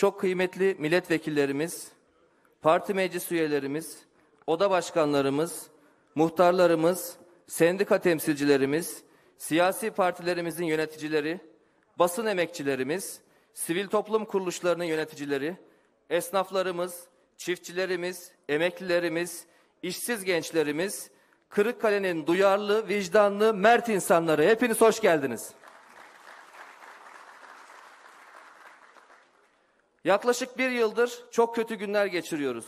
çok kıymetli milletvekillerimiz, parti meclis üyelerimiz, oda başkanlarımız, muhtarlarımız, sendika temsilcilerimiz, siyasi partilerimizin yöneticileri, basın emekçilerimiz, sivil toplum kuruluşlarının yöneticileri, esnaflarımız, çiftçilerimiz, emeklilerimiz, işsiz gençlerimiz, Kırıkkale'nin duyarlı, vicdanlı, mert insanları hepiniz hoş geldiniz. Yaklaşık bir yıldır çok kötü günler geçiriyoruz.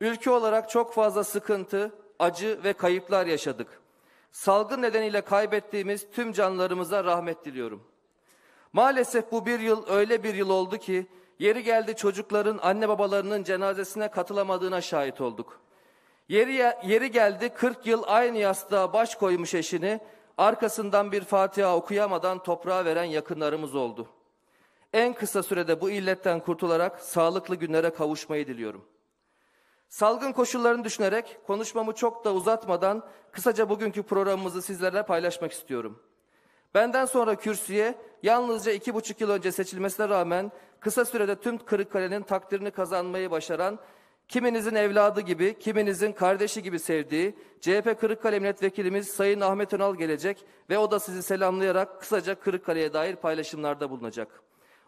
Ülke olarak çok fazla sıkıntı, acı ve kayıplar yaşadık. Salgın nedeniyle kaybettiğimiz tüm canlarımıza rahmet diliyorum. Maalesef bu bir yıl öyle bir yıl oldu ki yeri geldi çocukların anne babalarının cenazesine katılamadığına şahit olduk. Yeri, yeri geldi 40 yıl aynı yastığa baş koymuş eşini arkasından bir Fatiha okuyamadan toprağa veren yakınlarımız oldu en kısa sürede bu illetten kurtularak sağlıklı günlere kavuşmayı diliyorum. Salgın koşullarını düşünerek konuşmamı çok da uzatmadan kısaca bugünkü programımızı sizlerle paylaşmak istiyorum. Benden sonra kürsüye yalnızca iki buçuk yıl önce seçilmesine rağmen kısa sürede tüm Kırıkkale'nin takdirini kazanmayı başaran, kiminizin evladı gibi, kiminizin kardeşi gibi sevdiği CHP Kırıkkale Milletvekilimiz Sayın Ahmet Önal gelecek ve o da sizi selamlayarak kısaca Kırıkkale'ye dair paylaşımlarda bulunacak.''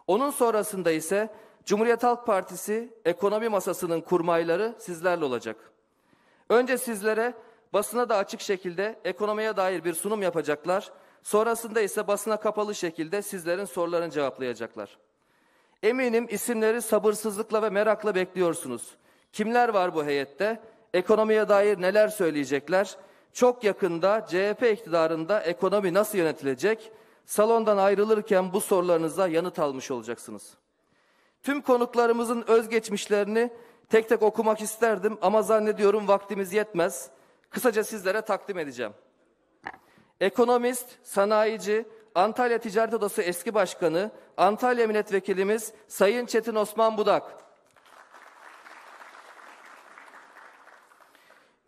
Onun sonrasında ise Cumhuriyet Halk Partisi ekonomi masasının kurmayları sizlerle olacak. Önce sizlere basına da açık şekilde ekonomiye dair bir sunum yapacaklar. Sonrasında ise basına kapalı şekilde sizlerin sorularını cevaplayacaklar. Eminim isimleri sabırsızlıkla ve merakla bekliyorsunuz. Kimler var bu heyette? Ekonomiye dair neler söyleyecekler? Çok yakında CHP iktidarında ekonomi nasıl yönetilecek? Salondan ayrılırken bu sorularınıza yanıt almış olacaksınız. Tüm konuklarımızın özgeçmişlerini tek tek okumak isterdim ama zannediyorum vaktimiz yetmez. Kısaca sizlere takdim edeceğim. Ekonomist, sanayici, Antalya Ticaret Odası eski başkanı, Antalya milletvekilimiz Sayın Çetin Osman Budak.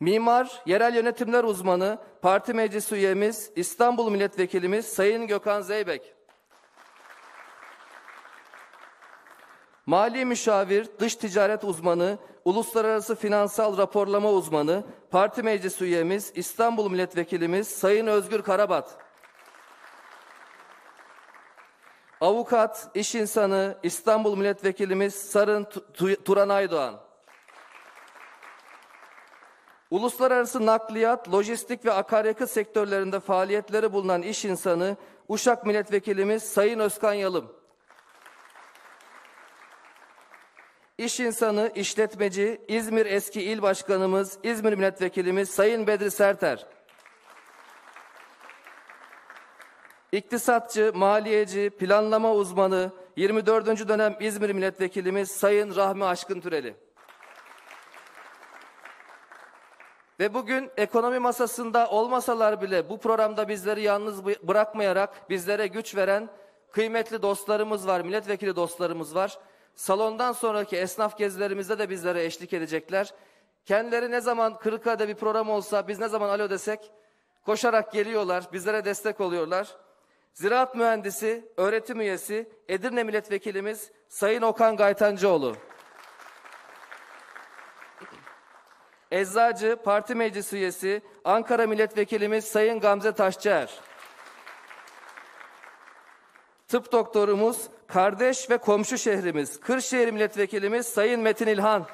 Mimar, yerel yönetimler uzmanı, parti meclis üyemiz, İstanbul milletvekilimiz Sayın Gökhan Zeybek. Mali müşavir, dış ticaret uzmanı, uluslararası finansal raporlama uzmanı, parti meclis üyemiz, İstanbul milletvekilimiz Sayın Özgür Karabat. Avukat, iş insanı, İstanbul milletvekilimiz Sarın Turan Aydoğan. Uluslararası nakliyat, lojistik ve akaryakıt sektörlerinde faaliyetleri bulunan iş insanı Uşak Milletvekilimiz Sayın Özkan Yalım. İş insanı, işletmeci, İzmir eski il başkanımız, İzmir milletvekilimiz Sayın Bedri Serter. İktisatçı, maliyeci, planlama uzmanı, 24. dönem İzmir milletvekilimiz Sayın Rahmi Aşkın Türeli. Ve bugün ekonomi masasında olmasalar bile bu programda bizleri yalnız bırakmayarak bizlere güç veren kıymetli dostlarımız var, milletvekili dostlarımız var. Salondan sonraki esnaf gezilerimizde de bizlere eşlik edecekler. Kendileri ne zaman Kırıkkale'de bir program olsa biz ne zaman alo desek koşarak geliyorlar, bizlere destek oluyorlar. Ziraat mühendisi, öğretim üyesi, Edirne milletvekilimiz Sayın Okan Gaytancıoğlu. Eczacı Parti Meclis Üyesi Ankara Milletvekilimiz Sayın Gamze Taşçıer. Tıp doktorumuz, kardeş ve komşu şehrimiz Kırşehir Milletvekilimiz Sayın Metin İlhan.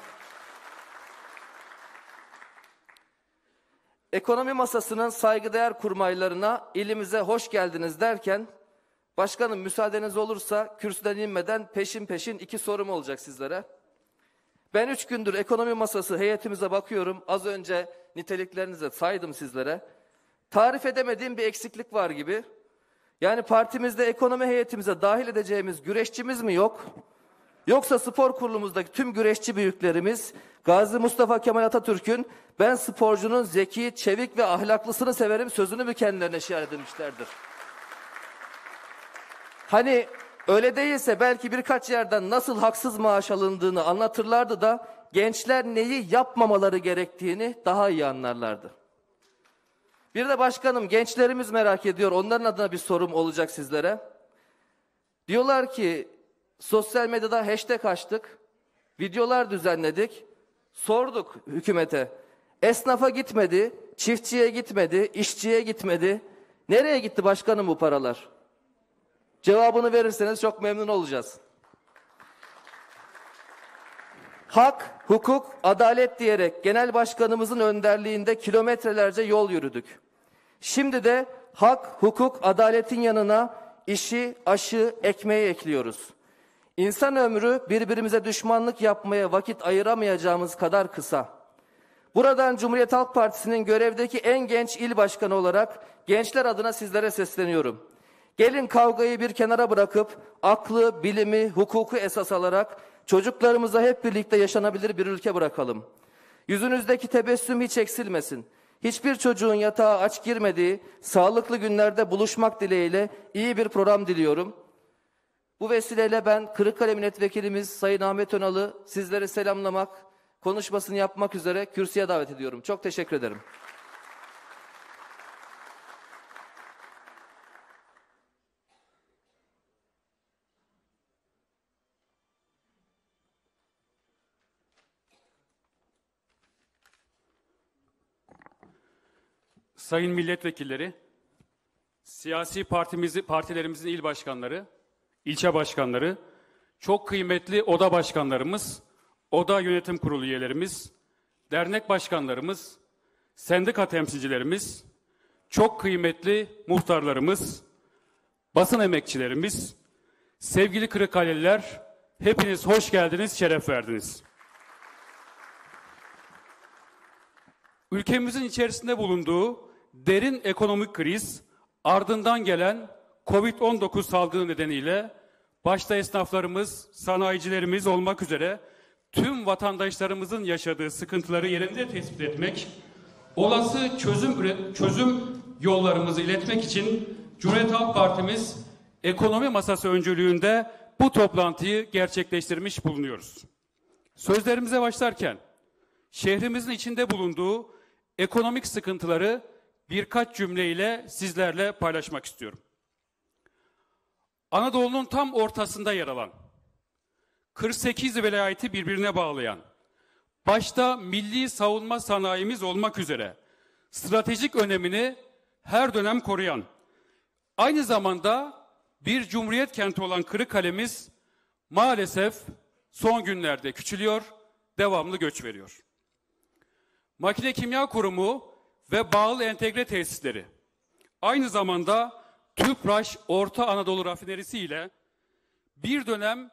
Ekonomi masasının saygıdeğer kurmaylarına ilimize hoş geldiniz derken başkanım müsaadeniz olursa kürsüden inmeden peşin peşin iki sorum olacak sizlere. Ben üç gündür ekonomi masası heyetimize bakıyorum. Az önce niteliklerinize saydım sizlere. Tarif edemediğim bir eksiklik var gibi. Yani partimizde ekonomi heyetimize dahil edeceğimiz güreşçimiz mi yok? Yoksa spor kurulumuzdaki tüm güreşçi büyüklerimiz Gazi Mustafa Kemal Atatürk'ün ben sporcunun zeki, çevik ve ahlaklısını severim sözünü mü kendilerine şiar edilmişlerdir? Hani Öyle değilse belki birkaç yerden nasıl haksız maaş alındığını anlatırlardı da gençler neyi yapmamaları gerektiğini daha iyi anlarlardı. Bir de başkanım gençlerimiz merak ediyor. Onların adına bir sorum olacak sizlere. Diyorlar ki sosyal medyada hashtag açtık. Videolar düzenledik. Sorduk hükümete. Esnafa gitmedi, çiftçiye gitmedi, işçiye gitmedi. Nereye gitti başkanım bu paralar? Cevabını verirseniz çok memnun olacağız. Hak, hukuk, adalet diyerek genel başkanımızın önderliğinde kilometrelerce yol yürüdük. Şimdi de hak, hukuk, adaletin yanına işi, aşı, ekmeği ekliyoruz. İnsan ömrü birbirimize düşmanlık yapmaya vakit ayıramayacağımız kadar kısa. Buradan Cumhuriyet Halk Partisi'nin görevdeki en genç il başkanı olarak gençler adına sizlere sesleniyorum. Gelin kavgayı bir kenara bırakıp aklı, bilimi, hukuku esas alarak çocuklarımıza hep birlikte yaşanabilir bir ülke bırakalım. Yüzünüzdeki tebessüm hiç eksilmesin. Hiçbir çocuğun yatağa aç girmediği, sağlıklı günlerde buluşmak dileğiyle iyi bir program diliyorum. Bu vesileyle ben Kırıkkale Milletvekilimiz Sayın Ahmet Önal'ı sizlere selamlamak, konuşmasını yapmak üzere kürsüye davet ediyorum. Çok teşekkür ederim. sayın milletvekilleri, siyasi partimizi, partilerimizin il başkanları, ilçe başkanları, çok kıymetli oda başkanlarımız, oda yönetim kurulu üyelerimiz, dernek başkanlarımız, sendika temsilcilerimiz, çok kıymetli muhtarlarımız, basın emekçilerimiz, sevgili Kırıkkaleliler, hepiniz hoş geldiniz, şeref verdiniz. Ülkemizin içerisinde bulunduğu derin ekonomik kriz, ardından gelen Covid-19 salgını nedeniyle başta esnaflarımız, sanayicilerimiz olmak üzere tüm vatandaşlarımızın yaşadığı sıkıntıları yerinde tespit etmek, olası çözüm çözüm yollarımızı iletmek için Cumhuriyet Halk Partimiz ekonomi masası öncülüğünde bu toplantıyı gerçekleştirmiş bulunuyoruz. Sözlerimize başlarken şehrimizin içinde bulunduğu ekonomik sıkıntıları birkaç cümleyle sizlerle paylaşmak istiyorum. Anadolu'nun tam ortasında yer alan, 48 velayeti birbirine bağlayan, başta milli savunma sanayimiz olmak üzere stratejik önemini her dönem koruyan, aynı zamanda bir cumhuriyet kenti olan Kırıkkale'miz maalesef son günlerde küçülüyor, devamlı göç veriyor. Makine Kimya Kurumu ve bağlı entegre tesisleri. Aynı zamanda TÜPRAŞ Orta Anadolu Rafinerisi ile bir dönem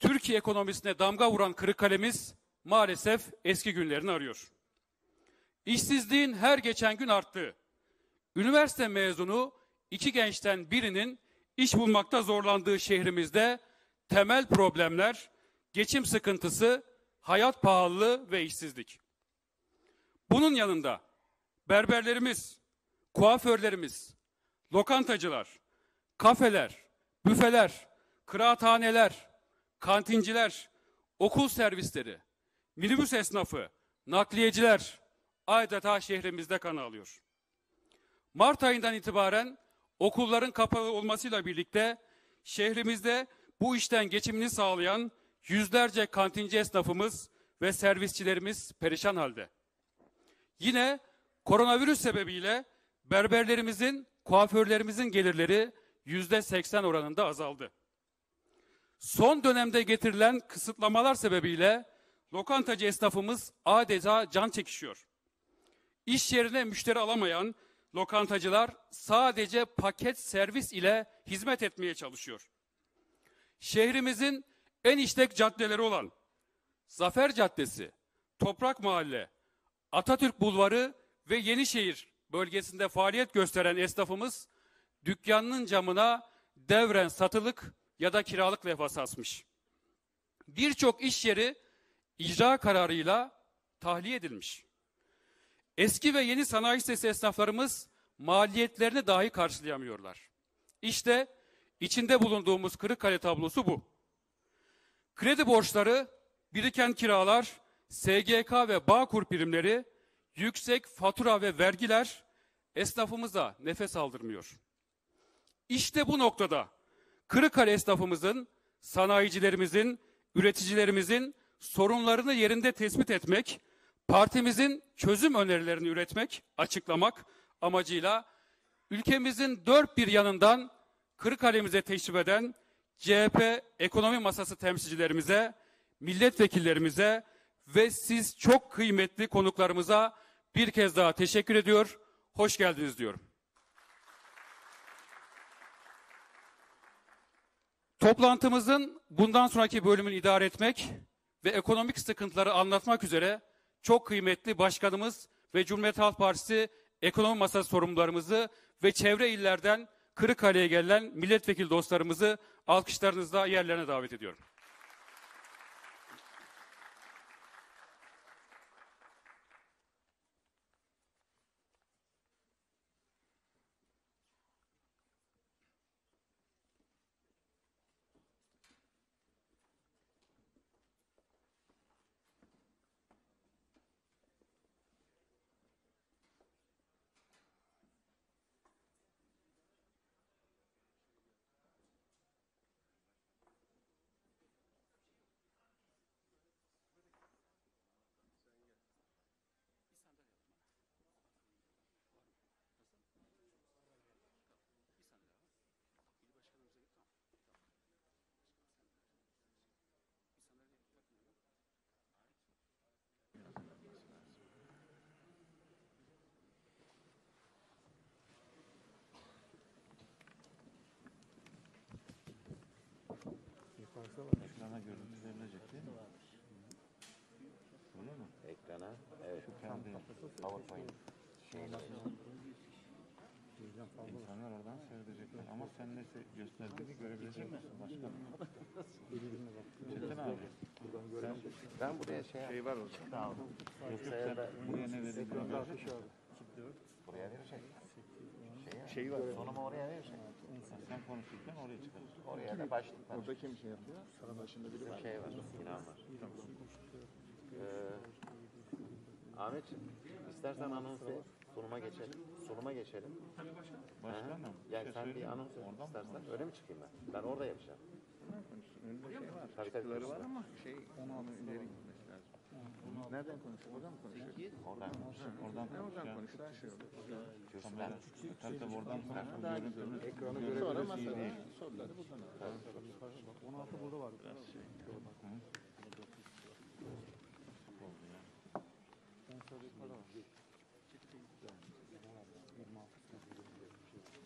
Türkiye ekonomisine damga vuran Kırıkkale'miz maalesef eski günlerini arıyor. İşsizliğin her geçen gün arttığı, üniversite mezunu iki gençten birinin iş bulmakta zorlandığı şehrimizde temel problemler geçim sıkıntısı, hayat pahalılığı ve işsizlik. Bunun yanında berberlerimiz, kuaförlerimiz, lokantacılar, kafeler, büfeler, kıraathaneler, kantinciler, okul servisleri, minibüs esnafı, nakliyeciler adeta şehrimizde kan alıyor. Mart ayından itibaren okulların kapalı olmasıyla birlikte şehrimizde bu işten geçimini sağlayan yüzlerce kantinci esnafımız ve servisçilerimiz perişan halde. Yine Koronavirüs sebebiyle berberlerimizin, kuaförlerimizin gelirleri yüzde seksen oranında azaldı. Son dönemde getirilen kısıtlamalar sebebiyle lokantacı esnafımız adeta can çekişiyor. İş yerine müşteri alamayan lokantacılar sadece paket servis ile hizmet etmeye çalışıyor. Şehrimizin en işlek caddeleri olan Zafer Caddesi, Toprak Mahalle, Atatürk Bulvarı ve Yenişehir bölgesinde faaliyet gösteren esnafımız dükkanının camına devren satılık ya da kiralık levhası asmış. Birçok iş yeri icra kararıyla tahliye edilmiş. Eski ve yeni sanayi sitesi esnaflarımız maliyetlerini dahi karşılayamıyorlar. İşte içinde bulunduğumuz kırık kale tablosu bu. Kredi borçları, biriken kiralar, SGK ve Bağkur primleri yüksek fatura ve vergiler esnafımıza nefes aldırmıyor. İşte bu noktada Kırıkkale esnafımızın, sanayicilerimizin, üreticilerimizin sorunlarını yerinde tespit etmek, partimizin çözüm önerilerini üretmek, açıklamak amacıyla ülkemizin dört bir yanından Kırıkkale'mize teşrif eden CHP ekonomi masası temsilcilerimize, milletvekillerimize ve siz çok kıymetli konuklarımıza bir kez daha teşekkür ediyor, hoş geldiniz diyorum. Toplantımızın bundan sonraki bölümünü idare etmek ve ekonomik sıkıntıları anlatmak üzere çok kıymetli başkanımız ve Cumhuriyet Halk Partisi ekonomi masası sorumlularımızı ve çevre illerden Kırıkkale'ye gelen milletvekili dostlarımızı alkışlarınızla yerlerine davet ediyorum. İnsanlar oradan seyredecekler ama sen neyse gösterdiğini görebilecek misin başkanım? Çetin abi. Sen, ben buraya şey Şey var orada. Sağ olun. Yoksa buraya ne verildiğini görecek Buraya verecek. Şey, şey, şey var. Sonumu oraya verecek. Sen konuşurken oraya çıkar. Oraya da başlık var. Orada kim şey yapıyor? Sana başında biri var. Şey var. İnan var. Tamam. Ee, Ahmetciğim. Şey istersen anons et. Sunuma geçelim. Sunuma geçelim. Başka mı? Yani sen bir anons et istersen. Öyle mi çıkayım ben? Ben orada yapacağım. Önünde şey var. Tabii, tabii, var ama şey 16 şey, ileri gitmesi lazım. Nereden konuşuyor? Oradan mı konuşuyor? Oradan konuşuyor. Oradan konuşuyor. Oradan konuşuyor. Şey Kürsüden. Tabii tabii oradan konuşuyor. Daha güzel. Ekranı görebiliriz. iyi değil. Soruları buradan. 16 burada var. Biraz şey. Ben sadece para var.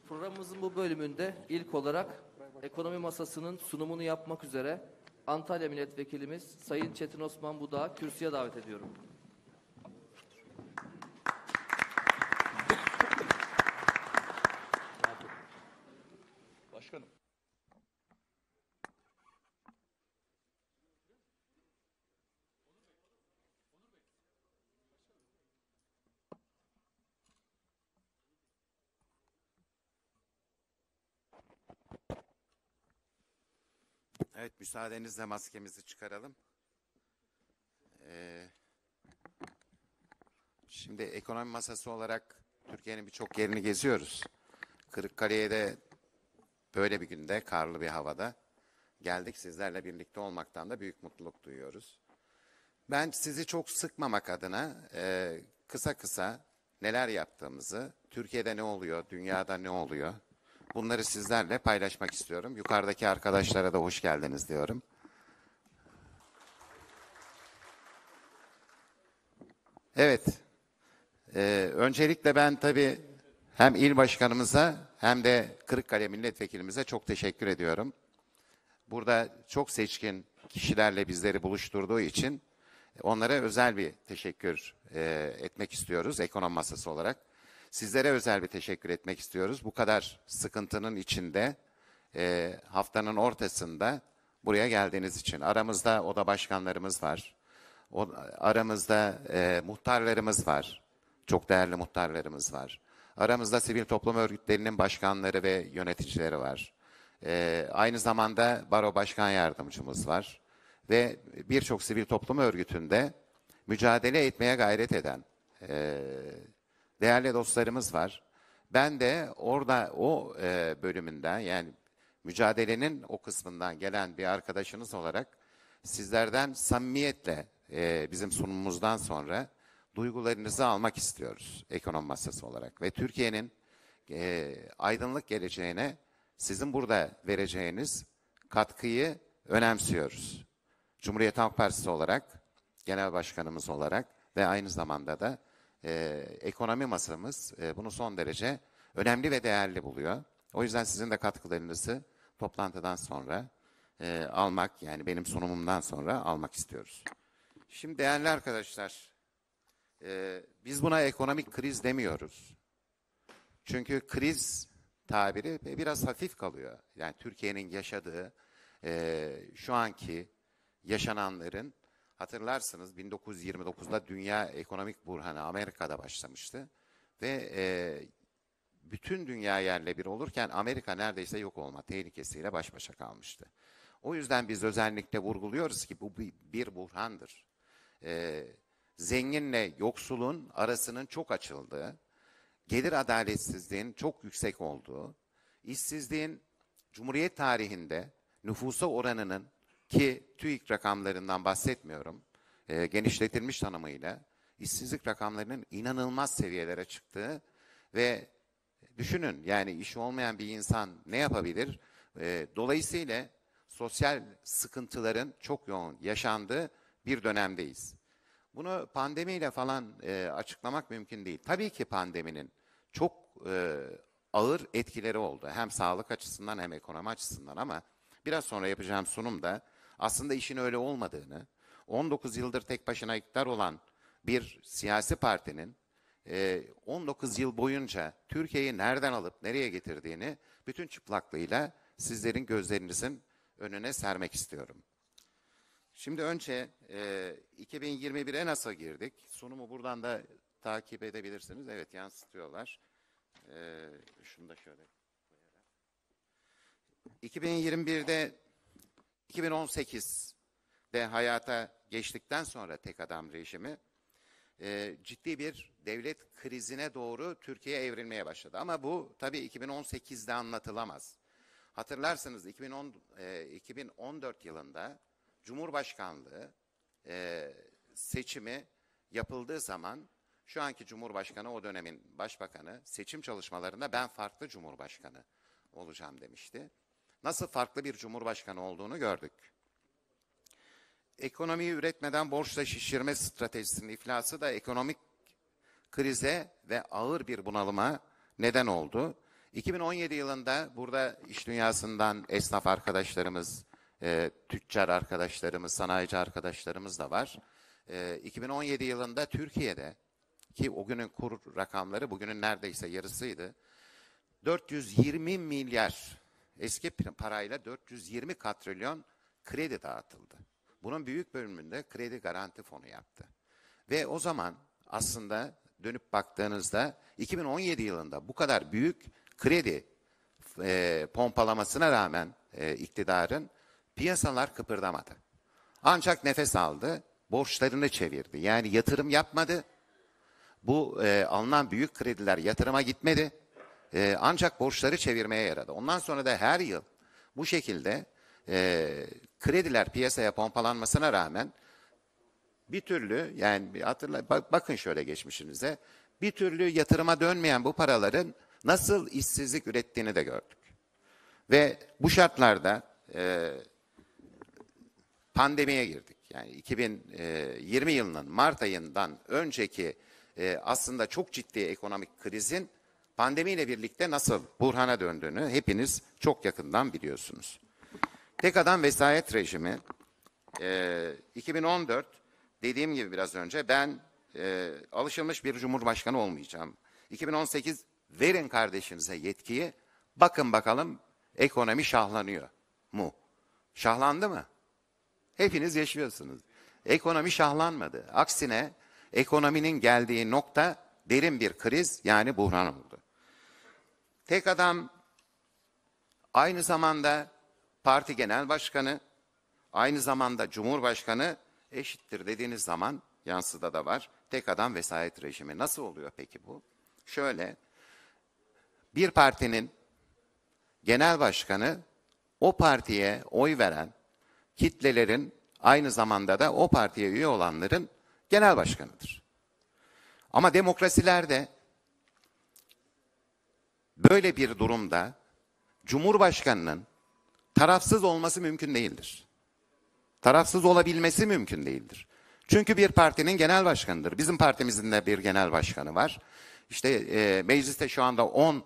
Programımızın bu bölümünde ilk olarak ekonomi masasının sunumunu yapmak üzere Antalya Milletvekilimiz Sayın Çetin Osman Budak'ı kürsüye davet ediyorum. Başkanım. Evet müsaadenizle maskemizi çıkaralım. Ee, şimdi ekonomi masası olarak Türkiye'nin birçok yerini geziyoruz. Kırıkkale'ye de böyle bir günde, karlı bir havada geldik. Sizlerle birlikte olmaktan da büyük mutluluk duyuyoruz. Ben sizi çok sıkmamak adına e, kısa kısa neler yaptığımızı, Türkiye'de ne oluyor, dünyada ne oluyor, Bunları sizlerle paylaşmak istiyorum. Yukarıdaki arkadaşlara da hoş geldiniz diyorum. Evet. Ee, öncelikle ben tabii hem il başkanımıza hem de Kırıkkale milletvekilimize çok teşekkür ediyorum. Burada çok seçkin kişilerle bizleri buluşturduğu için onlara özel bir teşekkür e, etmek istiyoruz ekonomi masası olarak. Sizlere özel bir teşekkür etmek istiyoruz. Bu kadar sıkıntının içinde e, haftanın ortasında buraya geldiğiniz için. Aramızda oda başkanlarımız var. O, aramızda e, muhtarlarımız var. Çok değerli muhtarlarımız var. Aramızda sivil toplum örgütlerinin başkanları ve yöneticileri var. E, aynı zamanda baro başkan yardımcımız var. Ve birçok sivil toplum örgütünde mücadele etmeye gayret eden, e, değerli dostlarımız var. Ben de orada o e, bölümünden yani mücadelenin o kısmından gelen bir arkadaşınız olarak sizlerden samimiyetle e, bizim sunumumuzdan sonra duygularınızı almak istiyoruz ekonomi masası olarak. Ve Türkiye'nin e, aydınlık geleceğine sizin burada vereceğiniz katkıyı önemsiyoruz. Cumhuriyet Halk Partisi olarak, Genel Başkanımız olarak ve aynı zamanda da e, ekonomi masamız e, bunu son derece önemli ve değerli buluyor. O yüzden sizin de katkılarınızı toplantıdan sonra e, almak yani benim sunumumdan sonra almak istiyoruz. Şimdi değerli arkadaşlar e, biz buna ekonomik kriz demiyoruz. Çünkü kriz tabiri biraz hafif kalıyor. Yani Türkiye'nin yaşadığı e, şu anki yaşananların Hatırlarsınız 1929'da dünya ekonomik burhanı Amerika'da başlamıştı ve e, bütün dünya yerle bir olurken Amerika neredeyse yok olma tehlikesiyle baş başa kalmıştı. O yüzden biz özellikle vurguluyoruz ki bu bir burhandır. E, zenginle yoksulun arasının çok açıldığı, gelir adaletsizliğin çok yüksek olduğu, işsizliğin Cumhuriyet tarihinde nüfusa oranının ki TÜİK rakamlarından bahsetmiyorum. E, genişletilmiş tanımıyla işsizlik rakamlarının inanılmaz seviyelere çıktığı ve düşünün yani işi olmayan bir insan ne yapabilir? E, dolayısıyla sosyal sıkıntıların çok yoğun yaşandığı bir dönemdeyiz. Bunu pandemiyle falan e, açıklamak mümkün değil. Tabii ki pandeminin çok e, ağır etkileri oldu. Hem sağlık açısından hem ekonomi açısından ama biraz sonra yapacağım sunumda aslında işin öyle olmadığını, 19 yıldır tek başına iktidar olan bir siyasi partinin 19 e, yıl boyunca Türkiye'yi nereden alıp nereye getirdiğini bütün çıplaklığıyla sizlerin gözlerinizin önüne sermek istiyorum. Şimdi önce 2021'e nasıl girdik? Sunumu buradan da takip edebilirsiniz. Evet yansıtıyorlar. E, şunu da şöyle 2021'de 2018'de hayata geçtikten sonra tek adam rejimi e, ciddi bir devlet krizine doğru Türkiye evrilmeye başladı. Ama bu tabii 2018'de anlatılamaz. Hatırlarsanız 2010, e, 2014 yılında Cumhurbaşkanlığı e, seçimi yapıldığı zaman şu anki Cumhurbaşkanı o dönemin başbakanı seçim çalışmalarında ben farklı Cumhurbaşkanı olacağım demişti nasıl farklı bir cumhurbaşkanı olduğunu gördük. Ekonomiyi üretmeden borçla şişirme stratejisinin iflası da ekonomik krize ve ağır bir bunalıma neden oldu. 2017 yılında burada iş dünyasından esnaf arkadaşlarımız, e, tüccar arkadaşlarımız, sanayici arkadaşlarımız da var. E, 2017 yılında Türkiye'de ki o günün kur rakamları bugünün neredeyse yarısıydı. 420 milyar eski parayla 420 katrilyon kredi dağıtıldı. Bunun büyük bölümünde kredi garanti fonu yaptı. Ve o zaman aslında dönüp baktığınızda 2017 yılında bu kadar büyük kredi e, pompalamasına rağmen e, iktidarın piyasalar kıpırdamadı. Ancak nefes aldı, borçlarını çevirdi. Yani yatırım yapmadı. Bu e, alınan büyük krediler yatırıma gitmedi e, ancak borçları çevirmeye yaradı. Ondan sonra da her yıl bu şekilde e, krediler piyasaya pompalanmasına rağmen bir türlü yani hatırla bak, bakın şöyle geçmişinize bir türlü yatırıma dönmeyen bu paraların nasıl işsizlik ürettiğini de gördük. Ve bu şartlarda e, pandemiye girdik. Yani 2020 e, yılının Mart ayından önceki e, aslında çok ciddi ekonomik krizin pandemiyle birlikte nasıl burhana döndüğünü hepiniz çok yakından biliyorsunuz. Tek adam vesayet rejimi e, ee, 2014 dediğim gibi biraz önce ben e, alışılmış bir cumhurbaşkanı olmayacağım. 2018 verin kardeşinize yetkiyi bakın bakalım ekonomi şahlanıyor mu? Şahlandı mı? Hepiniz yaşıyorsunuz. Ekonomi şahlanmadı. Aksine ekonominin geldiği nokta derin bir kriz yani buhran oldu. Tek adam aynı zamanda parti genel başkanı, aynı zamanda cumhurbaşkanı eşittir dediğiniz zaman yansıda da var. Tek adam vesayet rejimi. Nasıl oluyor peki bu? Şöyle, bir partinin genel başkanı o partiye oy veren kitlelerin aynı zamanda da o partiye üye olanların genel başkanıdır. Ama demokrasilerde böyle bir durumda Cumhurbaşkanının tarafsız olması mümkün değildir. Tarafsız olabilmesi mümkün değildir. Çünkü bir partinin genel başkanıdır. Bizim partimizin de bir genel başkanı var. İşte e, mecliste şu anda 10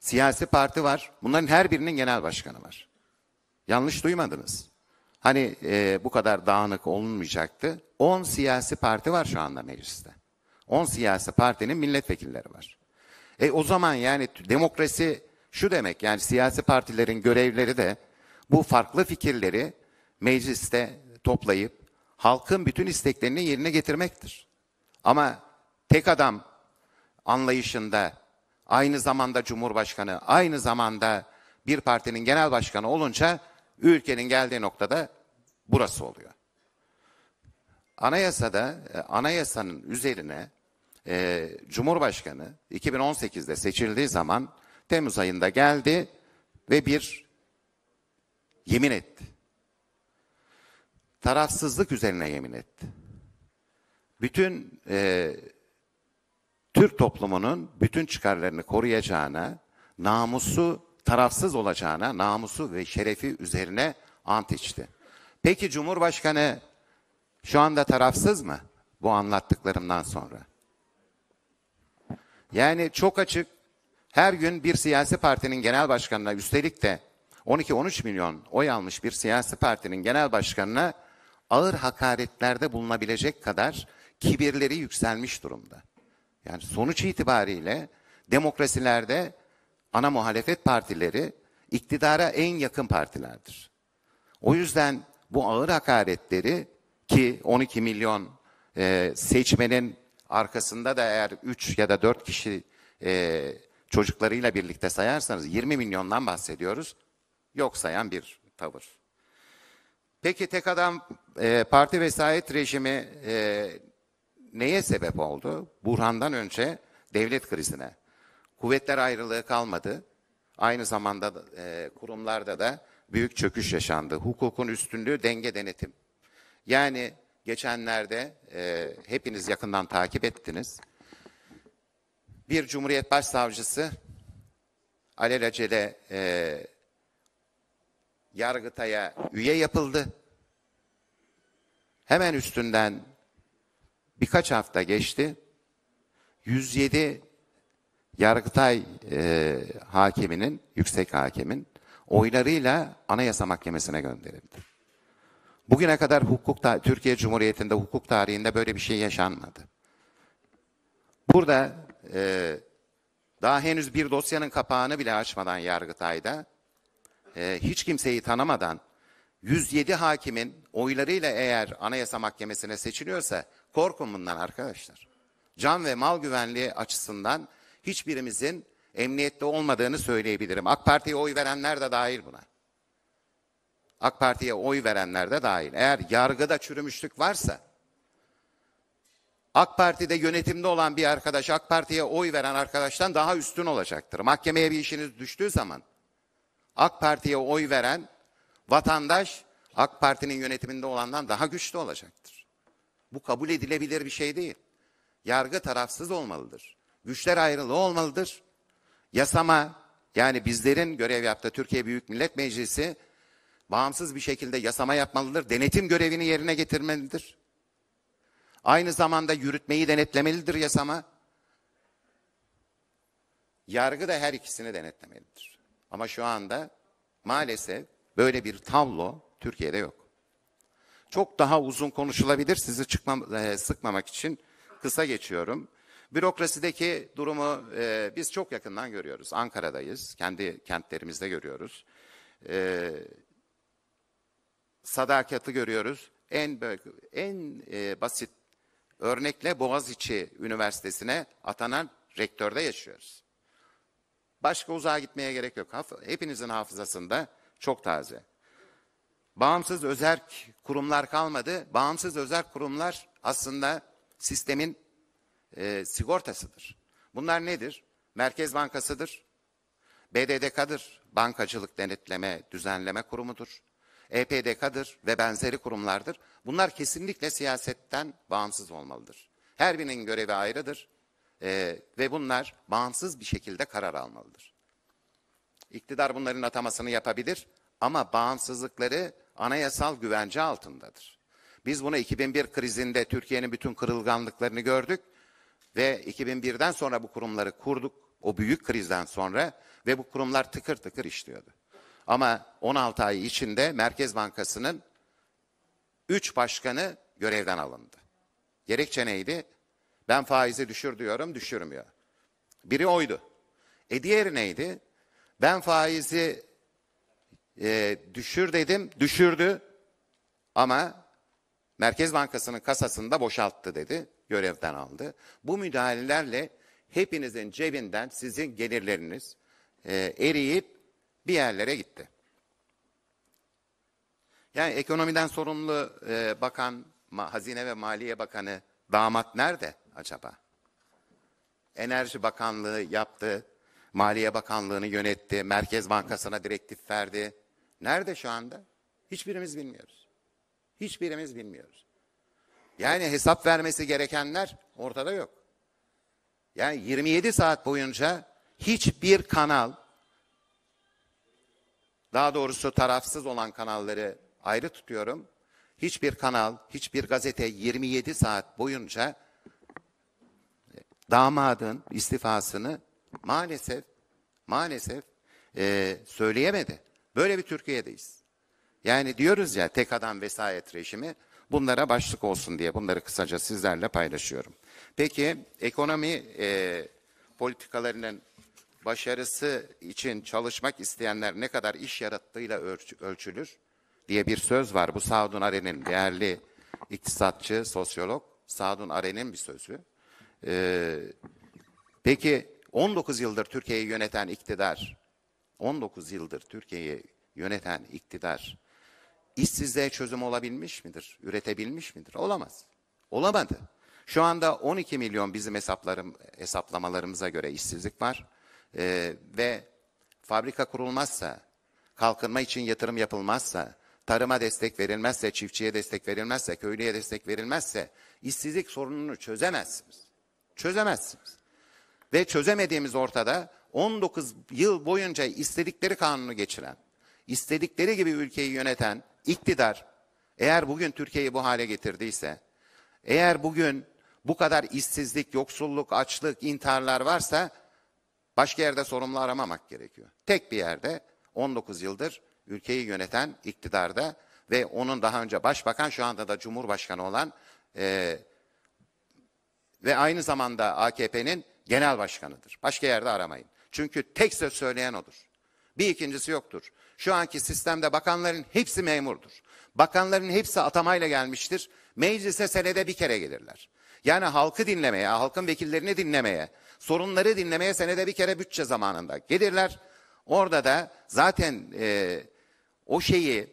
siyasi parti var. Bunların her birinin genel başkanı var. Yanlış duymadınız. Hani e, bu kadar dağınık olunmayacaktı. 10 siyasi parti var şu anda mecliste. 10 siyasi partinin milletvekilleri var. E o zaman yani demokrasi şu demek yani siyasi partilerin görevleri de bu farklı fikirleri mecliste toplayıp halkın bütün isteklerini yerine getirmektir. Ama tek adam anlayışında aynı zamanda cumhurbaşkanı, aynı zamanda bir partinin genel başkanı olunca ülkenin geldiği noktada burası oluyor. Anayasada e, anayasanın üzerine e, Cumhurbaşkanı 2018'de seçildiği zaman Temmuz ayında geldi ve bir yemin etti. Tarafsızlık üzerine yemin etti. Bütün e, Türk toplumunun bütün çıkarlarını koruyacağına, namusu tarafsız olacağına, namusu ve şerefi üzerine ant içti. Peki Cumhurbaşkanı şu anda tarafsız mı? Bu anlattıklarımdan sonra. Yani çok açık her gün bir siyasi partinin genel başkanına üstelik de 12-13 milyon oy almış bir siyasi partinin genel başkanına ağır hakaretlerde bulunabilecek kadar kibirleri yükselmiş durumda. Yani sonuç itibariyle demokrasilerde ana muhalefet partileri iktidara en yakın partilerdir. O yüzden bu ağır hakaretleri ki 12 milyon e, seçmenin Arkasında da eğer 3 ya da 4 kişi e, çocuklarıyla birlikte sayarsanız 20 milyondan bahsediyoruz. Yok sayan bir tavır. Peki tek adam e, parti vesayet rejimi e, neye sebep oldu? Burhandan önce devlet krizine. Kuvvetler ayrılığı kalmadı. Aynı zamanda e, kurumlarda da büyük çöküş yaşandı. Hukukun üstünlüğü denge denetim. Yani Geçenlerde e, hepiniz yakından takip ettiniz. Bir Cumhuriyet Başsavcısı alelacele e, Yargıtay'a üye yapıldı. Hemen üstünden birkaç hafta geçti. 107 Yargıtay e, hakiminin, yüksek hakimin oylarıyla Anayasa Mahkemesi'ne gönderildi. Bugüne kadar hukuk ta Türkiye Cumhuriyeti'nde hukuk tarihinde böyle bir şey yaşanmadı. Burada e, daha henüz bir dosyanın kapağını bile açmadan Yargıtay'da e, hiç kimseyi tanımadan 107 hakimin oylarıyla eğer Anayasa Mahkemesi'ne seçiliyorsa korkun bundan arkadaşlar. Can ve mal güvenliği açısından hiçbirimizin emniyette olmadığını söyleyebilirim. AK Parti'ye oy verenler de dahil buna. AK Parti'ye oy verenler de dahil. Eğer yargıda çürümüşlük varsa AK Parti'de yönetimde olan bir arkadaş AK Parti'ye oy veren arkadaştan daha üstün olacaktır. Mahkemeye bir işiniz düştüğü zaman AK Parti'ye oy veren vatandaş AK Parti'nin yönetiminde olandan daha güçlü olacaktır. Bu kabul edilebilir bir şey değil. Yargı tarafsız olmalıdır. Güçler ayrılığı olmalıdır. Yasama yani bizlerin görev yaptığı Türkiye Büyük Millet Meclisi bağımsız bir şekilde yasama yapmalıdır. Denetim görevini yerine getirmelidir. Aynı zamanda yürütmeyi denetlemelidir yasama. Yargı da her ikisini denetlemelidir. Ama şu anda maalesef böyle bir tablo Türkiye'de yok. Çok daha uzun konuşulabilir sizi çıkmam, e, sıkmamak için kısa geçiyorum. Bürokrasideki durumu e, biz çok yakından görüyoruz. Ankara'dayız, kendi kentlerimizde görüyoruz. E, sadakati görüyoruz. En en e, basit örnekle Boğaziçi Üniversitesi'ne atanan rektörde yaşıyoruz. Başka uzağa gitmeye gerek yok. Hepinizin hafızasında çok taze. Bağımsız özerk kurumlar kalmadı. Bağımsız özerk kurumlar aslında sistemin e, sigortasıdır. Bunlar nedir? Merkez Bankası'dır, BDDK'dır, Bankacılık Denetleme Düzenleme Kurumu'dur, EPDK'dır ve benzeri kurumlardır. Bunlar kesinlikle siyasetten bağımsız olmalıdır. Her birinin görevi ayrıdır e, ve bunlar bağımsız bir şekilde karar almalıdır. İktidar bunların atamasını yapabilir ama bağımsızlıkları anayasal güvence altındadır. Biz bunu 2001 krizinde Türkiye'nin bütün kırılganlıklarını gördük ve 2001'den sonra bu kurumları kurduk o büyük krizden sonra ve bu kurumlar tıkır tıkır işliyordu. Ama 16 ay içinde Merkez Bankası'nın 3 başkanı görevden alındı. Gerekçe neydi? Ben faizi düşür diyorum, düşürmüyor. Biri oydu. E diğeri neydi? Ben faizi e, düşür dedim, düşürdü ama Merkez Bankası'nın kasasında boşalttı dedi, görevden aldı. Bu müdahalelerle hepinizin cebinden sizin gelirleriniz e, eriyip bir yerlere gitti. Yani ekonomiden sorumlu e, bakan, Hazine ve Maliye Bakanı damat nerede acaba? Enerji Bakanlığı yaptı, Maliye Bakanlığı'nı yönetti, Merkez Bankası'na direktif verdi. Nerede şu anda? Hiçbirimiz bilmiyoruz. Hiçbirimiz bilmiyoruz. Yani hesap vermesi gerekenler ortada yok. Yani 27 saat boyunca hiçbir kanal, daha doğrusu tarafsız olan kanalları ayrı tutuyorum. Hiçbir kanal, hiçbir gazete 27 saat boyunca damadın istifasını maalesef maalesef e, söyleyemedi. Böyle bir Türkiye'deyiz. Yani diyoruz ya tek adam vesayet rejimi bunlara başlık olsun diye bunları kısaca sizlerle paylaşıyorum. Peki ekonomi e, politikalarının başarısı için çalışmak isteyenler ne kadar iş yarattığıyla ölçülür diye bir söz var. Bu Sadun Aren'in değerli iktisatçı, sosyolog Sadun Aren'in bir sözü. Ee, peki 19 yıldır Türkiye'yi yöneten iktidar, 19 yıldır Türkiye'yi yöneten iktidar işsizliğe çözüm olabilmiş midir? Üretebilmiş midir? Olamaz. Olamadı. Şu anda 12 milyon bizim hesaplarım, hesaplamalarımıza göre işsizlik var e, ve fabrika kurulmazsa, kalkınma için yatırım yapılmazsa, tarıma destek verilmezse, çiftçiye destek verilmezse, köylüye destek verilmezse işsizlik sorununu çözemezsiniz. Çözemezsiniz. Ve çözemediğimiz ortada 19 yıl boyunca istedikleri kanunu geçiren, istedikleri gibi ülkeyi yöneten iktidar eğer bugün Türkiye'yi bu hale getirdiyse, eğer bugün bu kadar işsizlik, yoksulluk, açlık, intiharlar varsa Başka yerde sorumlu aramamak gerekiyor. Tek bir yerde 19 yıldır ülkeyi yöneten iktidarda ve onun daha önce başbakan şu anda da cumhurbaşkanı olan e, ve aynı zamanda AKP'nin genel başkanıdır. Başka yerde aramayın. Çünkü tek söz söyleyen odur. Bir ikincisi yoktur. Şu anki sistemde bakanların hepsi memurdur. Bakanların hepsi atamayla gelmiştir. Meclise senede bir kere gelirler. Yani halkı dinlemeye, halkın vekillerini dinlemeye, sorunları dinlemeye senede bir kere bütçe zamanında gelirler. Orada da zaten e, o şeyi,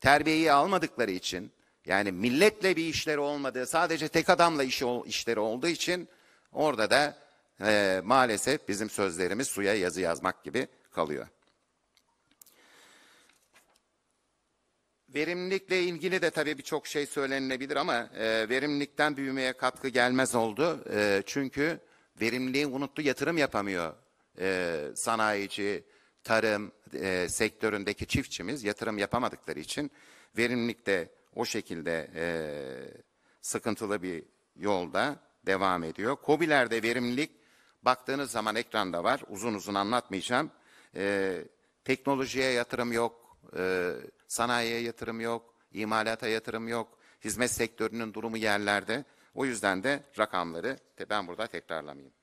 terbiyeyi almadıkları için, yani milletle bir işleri olmadığı, sadece tek adamla işi, işleri olduğu için orada da e, maalesef bizim sözlerimiz suya yazı yazmak gibi kalıyor. Verimlilikle ilgili de tabii birçok şey söylenebilir ama e, verimlilikten büyümeye katkı gelmez oldu. E, çünkü verimliliği unuttu yatırım yapamıyor e, sanayici, tarım e, sektöründeki çiftçimiz yatırım yapamadıkları için verimlilik de o şekilde e, sıkıntılı bir yolda devam ediyor. Kobilerde verimlilik baktığınız zaman ekranda var uzun uzun anlatmayacağım. E, teknolojiye yatırım yok, e, Sanayiye yatırım yok, imalata yatırım yok, hizmet sektörünün durumu yerlerde. O yüzden de rakamları ben burada tekrarlamayayım.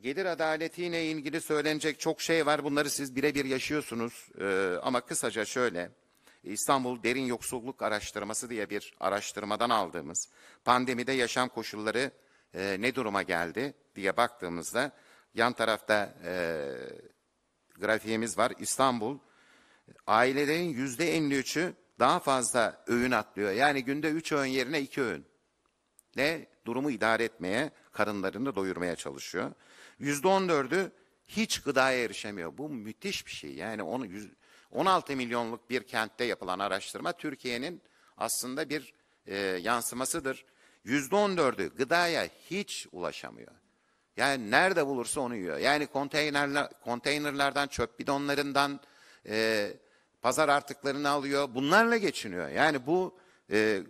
Gelir adaletiyle ilgili söylenecek çok şey var. Bunları siz birebir yaşıyorsunuz. Ee, ama kısaca şöyle. İstanbul Derin Yoksulluk Araştırması diye bir araştırmadan aldığımız pandemide yaşam koşulları e, ne duruma geldi diye baktığımızda yan tarafta e, grafiğimiz var. İstanbul ailelerin yüzde 53'ü daha fazla öğün atlıyor. Yani günde 3 öğün yerine 2 öğün. Ne durumu idare etmeye, karınlarını da doyurmaya çalışıyor. Yüzde 14'ü hiç gıdaya erişemiyor. Bu müthiş bir şey. Yani onu 16 milyonluk bir kentte yapılan araştırma Türkiye'nin aslında bir e, yansımasıdır. %14'ü gıdaya hiç ulaşamıyor. Yani nerede bulursa onu yiyor. Yani konteynerler, konteynerlerden, çöp bidonlarından, e, pazar artıklarını alıyor. Bunlarla geçiniyor. Yani bu e,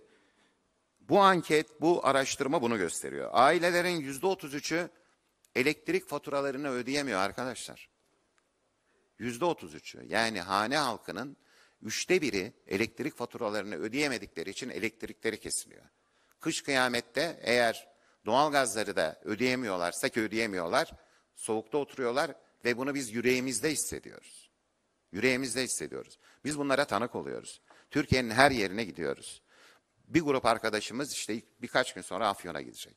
bu anket, bu araştırma bunu gösteriyor. Ailelerin yüzde otuz üçü elektrik faturalarını ödeyemiyor arkadaşlar. Yüzde otuz üçü. Yani hane halkının üçte biri elektrik faturalarını ödeyemedikleri için elektrikleri kesiliyor. Kış kıyamette eğer doğalgazları da ödeyemiyorlarsa ki ödeyemiyorlar, soğukta oturuyorlar ve bunu biz yüreğimizde hissediyoruz. Yüreğimizde hissediyoruz. Biz bunlara tanık oluyoruz. Türkiye'nin her yerine gidiyoruz. Bir grup arkadaşımız işte birkaç gün sonra Afyon'a gidecek.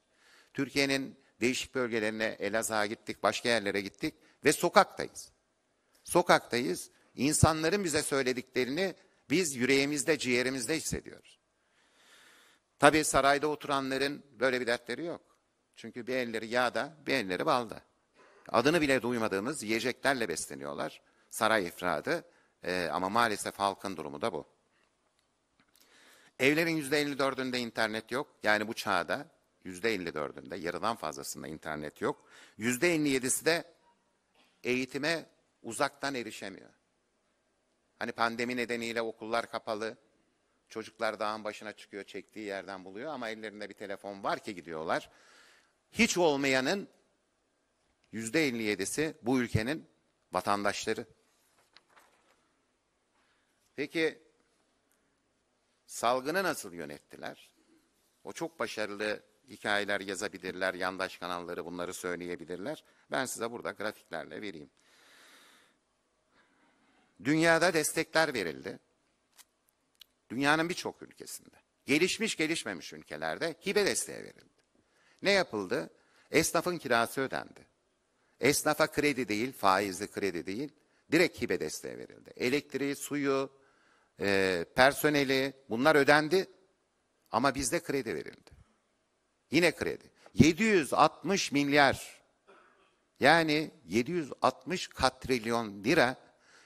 Türkiye'nin değişik bölgelerine Elazığ'a gittik, başka yerlere gittik ve sokaktayız. Sokaktayız. İnsanların bize söylediklerini biz yüreğimizde, ciğerimizde hissediyoruz. Tabi sarayda oturanların böyle bir dertleri yok. Çünkü bir elleri yağda, bir elleri balda. Adını bile duymadığımız yiyeceklerle besleniyorlar. Saray ifradı e, ama maalesef halkın durumu da bu. Evlerin %54'ünde internet yok. Yani bu çağda %54'ünde yarıdan fazlasında internet yok. %57'si de eğitime uzaktan erişemiyor. Hani pandemi nedeniyle okullar kapalı, Çocuklar dağın başına çıkıyor, çektiği yerden buluyor ama ellerinde bir telefon var ki gidiyorlar. Hiç olmayanın yüzde 57'si bu ülkenin vatandaşları. Peki salgını nasıl yönettiler? O çok başarılı hikayeler yazabilirler, yandaş kanalları bunları söyleyebilirler. Ben size burada grafiklerle vereyim. Dünyada destekler verildi. Dünyanın birçok ülkesinde. Gelişmiş gelişmemiş ülkelerde hibe desteği verildi. Ne yapıldı? Esnafın kirası ödendi. Esnafa kredi değil, faizli kredi değil, direkt hibe desteği verildi. Elektriği, suyu, e, personeli bunlar ödendi ama bizde kredi verildi. Yine kredi. 760 milyar yani 760 katrilyon lira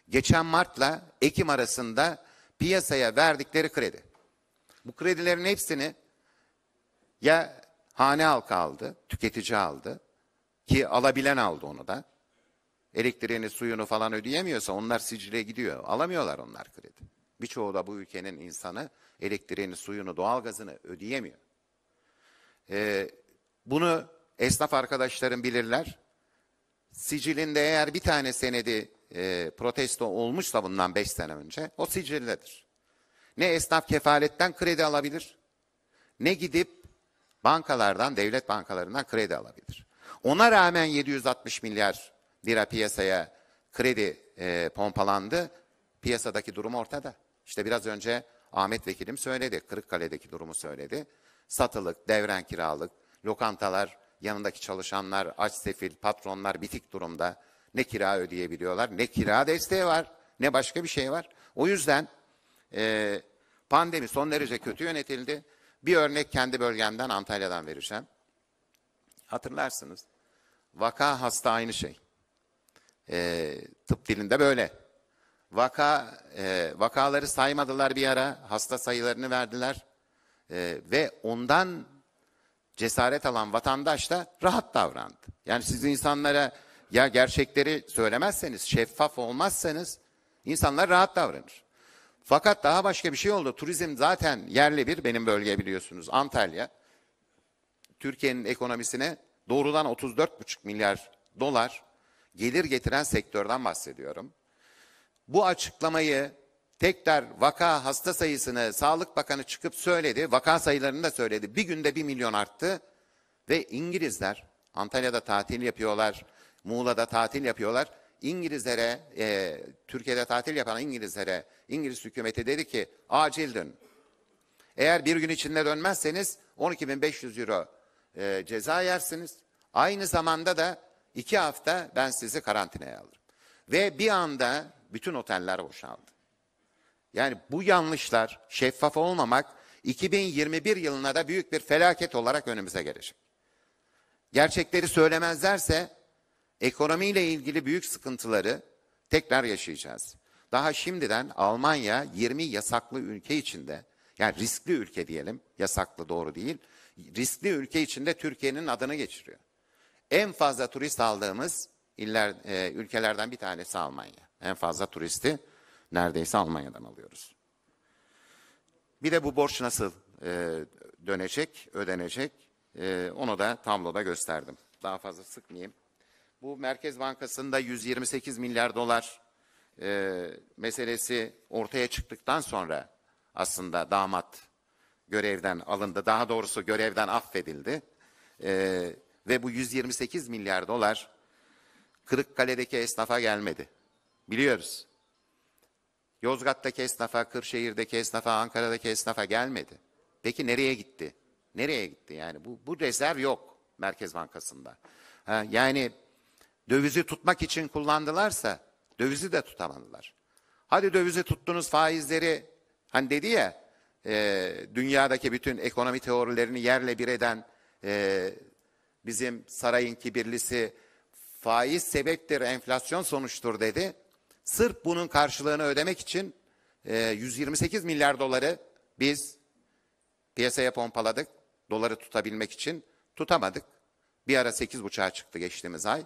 geçen Mart'la Ekim arasında piyasaya verdikleri kredi. Bu kredilerin hepsini ya hane halkı aldı, tüketici aldı ki alabilen aldı onu da. Elektriğini, suyunu falan ödeyemiyorsa onlar sicile gidiyor. Alamıyorlar onlar kredi. Birçoğu da bu ülkenin insanı elektriğini, suyunu, doğalgazını ödeyemiyor. Ee, bunu esnaf arkadaşlarım bilirler. Sicilinde eğer bir tane senedi e, protesto olmuşsa bundan beş sene önce o sicilledir. Ne esnaf kefaletten kredi alabilir ne gidip bankalardan, devlet bankalarından kredi alabilir. Ona rağmen 760 milyar lira piyasaya kredi e, pompalandı. Piyasadaki durum ortada. İşte biraz önce Ahmet Vekilim söyledi. Kırıkkale'deki durumu söyledi. Satılık, devren kiralık, lokantalar, yanındaki çalışanlar, aç sefil, patronlar bitik durumda. Ne kira ödeyebiliyorlar, ne kira desteği var, ne başka bir şey var. O yüzden e, pandemi son derece kötü yönetildi. Bir örnek kendi bölgemden Antalya'dan vereceğim. Hatırlarsınız. Vaka hasta aynı şey. E, tıp dilinde böyle. Vaka e, vakaları saymadılar bir ara, hasta sayılarını verdiler e, ve ondan cesaret alan vatandaş da rahat davrandı. Yani siz insanlara ya gerçekleri söylemezseniz, şeffaf olmazsanız insanlar rahat davranır. Fakat daha başka bir şey oldu. Turizm zaten yerli bir benim bölge biliyorsunuz Antalya. Türkiye'nin ekonomisine doğrudan 34,5 milyar dolar gelir getiren sektörden bahsediyorum. Bu açıklamayı tekrar vaka hasta sayısını Sağlık Bakanı çıkıp söyledi. Vaka sayılarını da söyledi. Bir günde bir milyon arttı ve İngilizler Antalya'da tatil yapıyorlar. Muğla'da tatil yapıyorlar. İngilizlere, e, Türkiye'de tatil yapan İngilizlere, İngiliz hükümeti dedi ki acil dön. Eğer bir gün içinde dönmezseniz 12.500 euro e, ceza yersiniz. Aynı zamanda da iki hafta ben sizi karantinaya alırım. Ve bir anda bütün oteller boşaldı. Yani bu yanlışlar, şeffaf olmamak 2021 yılına da büyük bir felaket olarak önümüze gelecek. Gerçekleri söylemezlerse ekonomiyle ilgili büyük sıkıntıları tekrar yaşayacağız. Daha şimdiden Almanya 20 yasaklı ülke içinde yani riskli ülke diyelim yasaklı doğru değil riskli ülke içinde Türkiye'nin adını geçiriyor. En fazla turist aldığımız iller, e, ülkelerden bir tanesi Almanya. En fazla turisti neredeyse Almanya'dan alıyoruz. Bir de bu borç nasıl e, dönecek, ödenecek e, onu da tabloda gösterdim. Daha fazla sıkmayayım. Bu Merkez Bankası'nda 128 milyar dolar e, meselesi ortaya çıktıktan sonra aslında damat görevden alındı. Daha doğrusu görevden affedildi. E, ve bu 128 milyar dolar Kırıkkale'deki esnafa gelmedi. Biliyoruz. Yozgat'taki esnafa, Kırşehir'deki esnafa, Ankara'daki esnafa gelmedi. Peki nereye gitti? Nereye gitti yani? Bu, bu rezerv yok Merkez Bankası'nda. Ha, yani dövizi tutmak için kullandılarsa dövizi de tutamadılar. Hadi dövizi tuttunuz faizleri hani dedi ya e, dünyadaki bütün ekonomi teorilerini yerle bir eden e, bizim sarayın kibirlisi faiz sebeptir enflasyon sonuçtur dedi. Sırf bunun karşılığını ödemek için e, 128 milyar doları biz piyasaya pompaladık. Doları tutabilmek için tutamadık. Bir ara 8,5'a çıktı geçtiğimiz ay.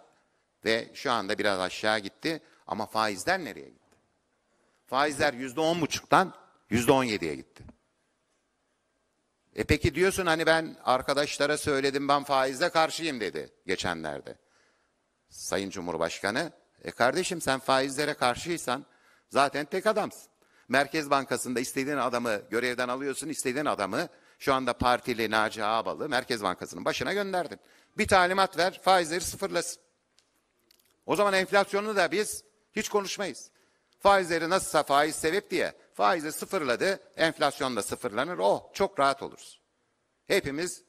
Ve şu anda biraz aşağı gitti ama faizler nereye gitti? Faizler yüzde on buçuktan yüzde on yediye gitti. E peki diyorsun hani ben arkadaşlara söyledim ben faizle karşıyım dedi geçenlerde. Sayın Cumhurbaşkanı e kardeşim sen faizlere karşıysan zaten tek adamsın. Merkez Bankası'nda istediğin adamı görevden alıyorsun, istediğin adamı şu anda partili Naci Ağbal'ı Merkez Bankası'nın başına gönderdin. Bir talimat ver, faizleri sıfırlasın. O zaman enflasyonu da biz hiç konuşmayız. Faizleri nasılsa faiz sebep diye faizi sıfırladı, enflasyon da sıfırlanır. Oh çok rahat oluruz. Hepimiz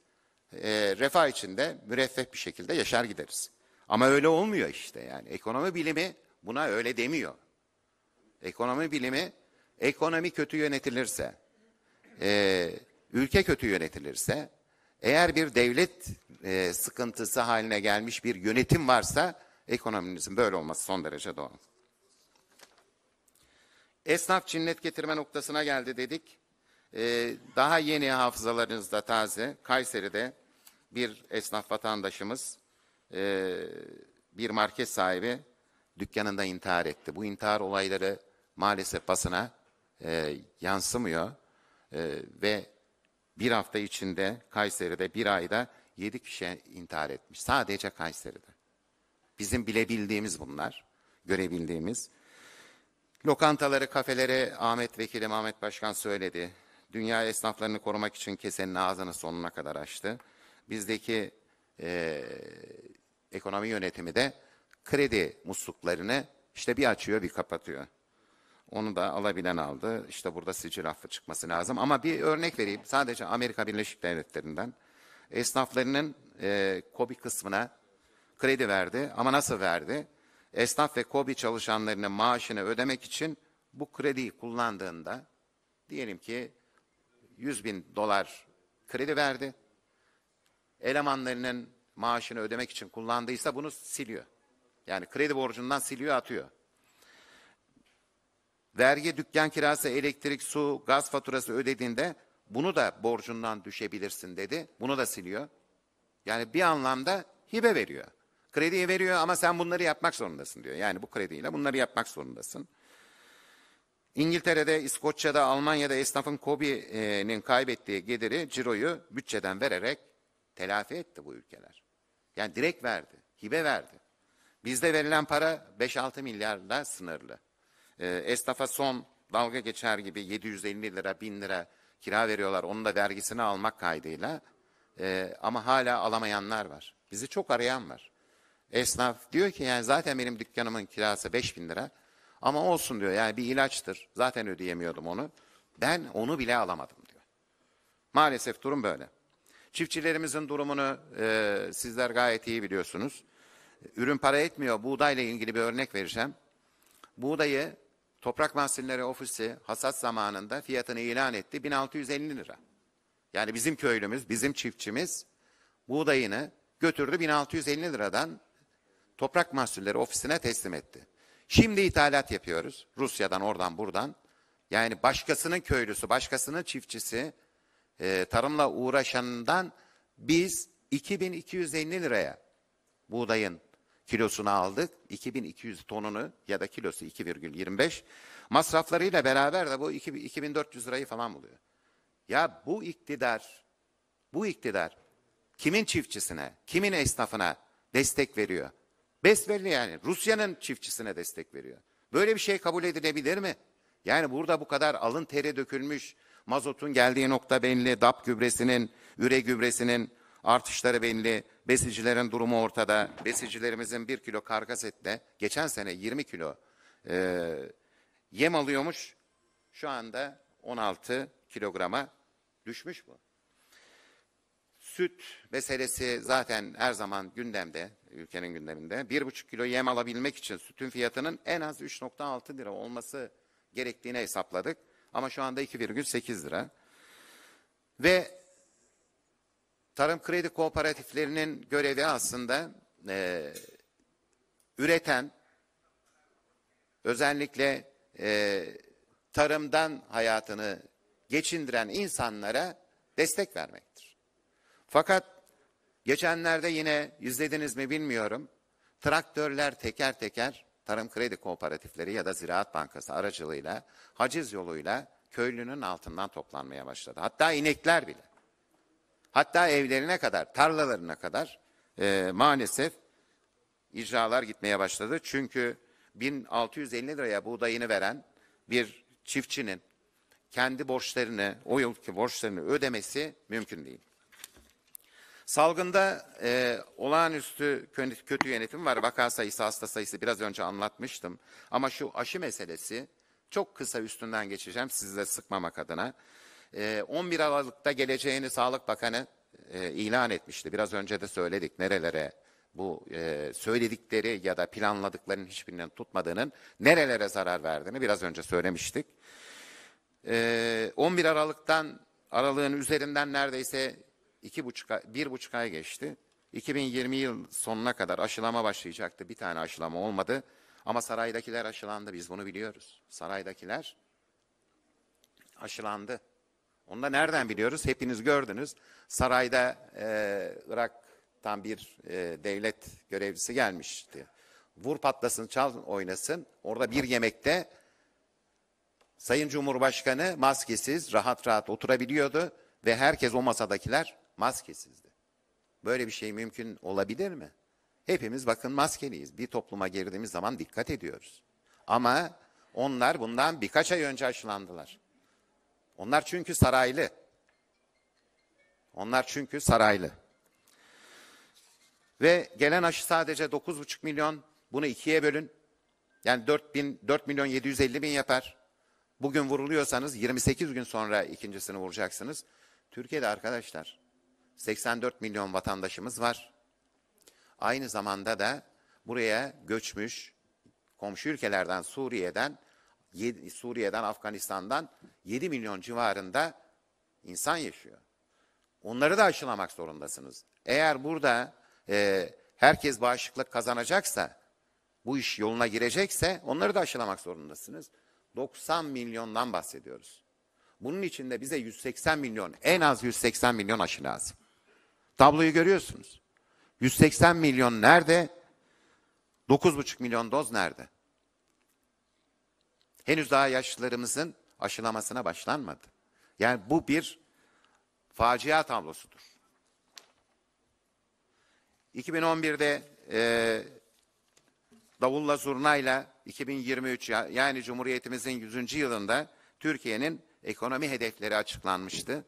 e, refah içinde müreffeh bir şekilde yaşar gideriz. Ama öyle olmuyor işte yani. Ekonomi bilimi buna öyle demiyor. Ekonomi bilimi ekonomi kötü yönetilirse, e, ülke kötü yönetilirse, eğer bir devlet e, sıkıntısı haline gelmiş bir yönetim varsa Ekonominizin böyle olması son derece doğal. Esnaf cinnet getirme noktasına geldi dedik. Ee, daha yeni hafızalarınızda taze. Kayseri'de bir esnaf vatandaşımız, e, bir market sahibi dükkanında intihar etti. Bu intihar olayları maalesef basına e, yansımıyor. E, ve bir hafta içinde Kayseri'de bir ayda yedi kişi intihar etmiş. Sadece Kayseri'de. Bizim bilebildiğimiz bunlar, görebildiğimiz. Lokantaları, kafelere Ahmet Vekilim, Ahmet Başkan söyledi. Dünya esnaflarını korumak için kesenin ağzını sonuna kadar açtı. Bizdeki e, ekonomi yönetimi de kredi musluklarını işte bir açıyor bir kapatıyor. Onu da alabilen aldı. İşte burada sicil affı çıkması lazım. Ama bir örnek vereyim. Sadece Amerika Birleşik Devletleri'nden esnaflarının e, kobi kısmına kredi verdi ama nasıl verdi? Esnaf ve kobi çalışanlarının maaşını ödemek için bu krediyi kullandığında diyelim ki 100 bin dolar kredi verdi. Elemanlarının maaşını ödemek için kullandıysa bunu siliyor. Yani kredi borcundan siliyor atıyor. Vergi, dükkan kirası, elektrik, su, gaz faturası ödediğinde bunu da borcundan düşebilirsin dedi. Bunu da siliyor. Yani bir anlamda hibe veriyor. Krediyi veriyor ama sen bunları yapmak zorundasın diyor. Yani bu krediyle bunları yapmak zorundasın. İngiltere'de, İskoçya'da, Almanya'da esnafın KOBİ'nin kaybettiği geliri, ciroyu bütçeden vererek telafi etti bu ülkeler. Yani direkt verdi, hibe verdi. Bizde verilen para 5-6 milyarla sınırlı. Ee, esnafa son dalga geçer gibi 750 lira, 1000 lira kira veriyorlar. Onun da vergisini almak kaydıyla. Ee, ama hala alamayanlar var. Bizi çok arayan var. Esnaf diyor ki yani zaten benim dükkanımın kirası 5 bin lira. Ama olsun diyor yani bir ilaçtır. Zaten ödeyemiyordum onu. Ben onu bile alamadım diyor. Maalesef durum böyle. Çiftçilerimizin durumunu e, sizler gayet iyi biliyorsunuz. Ürün para etmiyor. Buğdayla ilgili bir örnek vereceğim. Buğdayı Toprak Mahsulleri Ofisi hasat zamanında fiyatını ilan etti 1650 lira. Yani bizim köylümüz, bizim çiftçimiz buğdayını götürdü 1650 liradan Toprak Mahsulleri Ofisi'ne teslim etti. Şimdi ithalat yapıyoruz. Rusya'dan oradan buradan. Yani başkasının köylüsü, başkasının çiftçisi e, tarımla uğraşanından biz 2250 liraya buğdayın kilosunu aldık. 2200 tonunu ya da kilosu 2,25 masraflarıyla beraber de bu 2400 lirayı falan buluyor. Ya bu iktidar, bu iktidar kimin çiftçisine, kimin esnafına destek veriyor? Besbelli yani Rusya'nın çiftçisine destek veriyor. Böyle bir şey kabul edilebilir mi? Yani burada bu kadar alın teri dökülmüş, mazotun geldiği nokta belli, DAP gübresinin, üre gübresinin artışları belli, besicilerin durumu ortada. Besicilerimizin bir kilo karkas etle geçen sene 20 kilo e, yem alıyormuş. Şu anda 16 kilograma düşmüş bu. Süt meselesi zaten her zaman gündemde ülkenin gündeminde. bir buçuk kilo yem alabilmek için sütün fiyatının en az 3,6 lira olması gerektiğini hesapladık. Ama şu anda 2,8 lira. Ve tarım kredi kooperatiflerinin görevi aslında e, üreten özellikle e, tarımdan hayatını geçindiren insanlara destek vermektir. Fakat Geçenlerde yine izlediniz mi bilmiyorum. Traktörler teker teker tarım kredi kooperatifleri ya da Ziraat Bankası aracılığıyla haciz yoluyla köylünün altından toplanmaya başladı. Hatta inekler bile. Hatta evlerine kadar, tarlalarına kadar e, maalesef icralar gitmeye başladı. Çünkü 1650 liraya buğdayını veren bir çiftçinin kendi borçlarını, o yılki borçlarını ödemesi mümkün değil. Salgında e, olağanüstü kötü yönetim var. Vaka sayısı, hasta sayısı biraz önce anlatmıştım. Ama şu aşı meselesi çok kısa üstünden geçeceğim sizi de sıkmamak adına. E, 11 Aralık'ta geleceğini Sağlık Bakanı e, ilan etmişti. Biraz önce de söyledik nerelere bu e, söyledikleri ya da planladıklarının hiçbirinin tutmadığının nerelere zarar verdiğini biraz önce söylemiştik. E, 11 Aralık'tan aralığın üzerinden neredeyse iki buçuk ay, bir buçuk ay geçti. 2020 yıl sonuna kadar aşılama başlayacaktı. Bir tane aşılama olmadı. Ama saraydakiler aşılandı. Biz bunu biliyoruz. Saraydakiler aşılandı. Onu da nereden biliyoruz? Hepiniz gördünüz. Sarayda e, Irak'tan bir e, devlet görevlisi gelmişti. Vur patlasın, çal oynasın. Orada bir yemekte Sayın Cumhurbaşkanı maskesiz rahat rahat oturabiliyordu ve herkes o masadakiler Maskesizdi. Böyle bir şey mümkün olabilir mi? Hepimiz bakın maskeliyiz. Bir topluma girdiğimiz zaman dikkat ediyoruz. Ama onlar bundan birkaç ay önce aşılandılar. Onlar çünkü saraylı. Onlar çünkü saraylı. Ve gelen aşı sadece 9,5 milyon. Bunu ikiye bölün. Yani 4, bin, 4 milyon 750 bin yapar. Bugün vuruluyorsanız 28 gün sonra ikincisini vuracaksınız. Türkiye'de arkadaşlar 84 milyon vatandaşımız var. Aynı zamanda da buraya göçmüş komşu ülkelerden Suriye'den Suriye'den Afganistan'dan 7 milyon civarında insan yaşıyor. Onları da aşılamak zorundasınız. Eğer burada e, herkes bağışıklık kazanacaksa, bu iş yoluna girecekse onları da aşılamak zorundasınız. 90 milyondan bahsediyoruz. Bunun için de bize 180 milyon, en az 180 milyon aşı lazım. Tabloyu görüyorsunuz. 180 milyon nerede? 9,5 milyon doz nerede? Henüz daha yaşlılarımızın aşılamasına başlanmadı. Yani bu bir facia tablosudur. 2011'de e, davulla zurnayla 2023 yani Cumhuriyetimizin 100. yılında Türkiye'nin ekonomi hedefleri açıklanmıştı.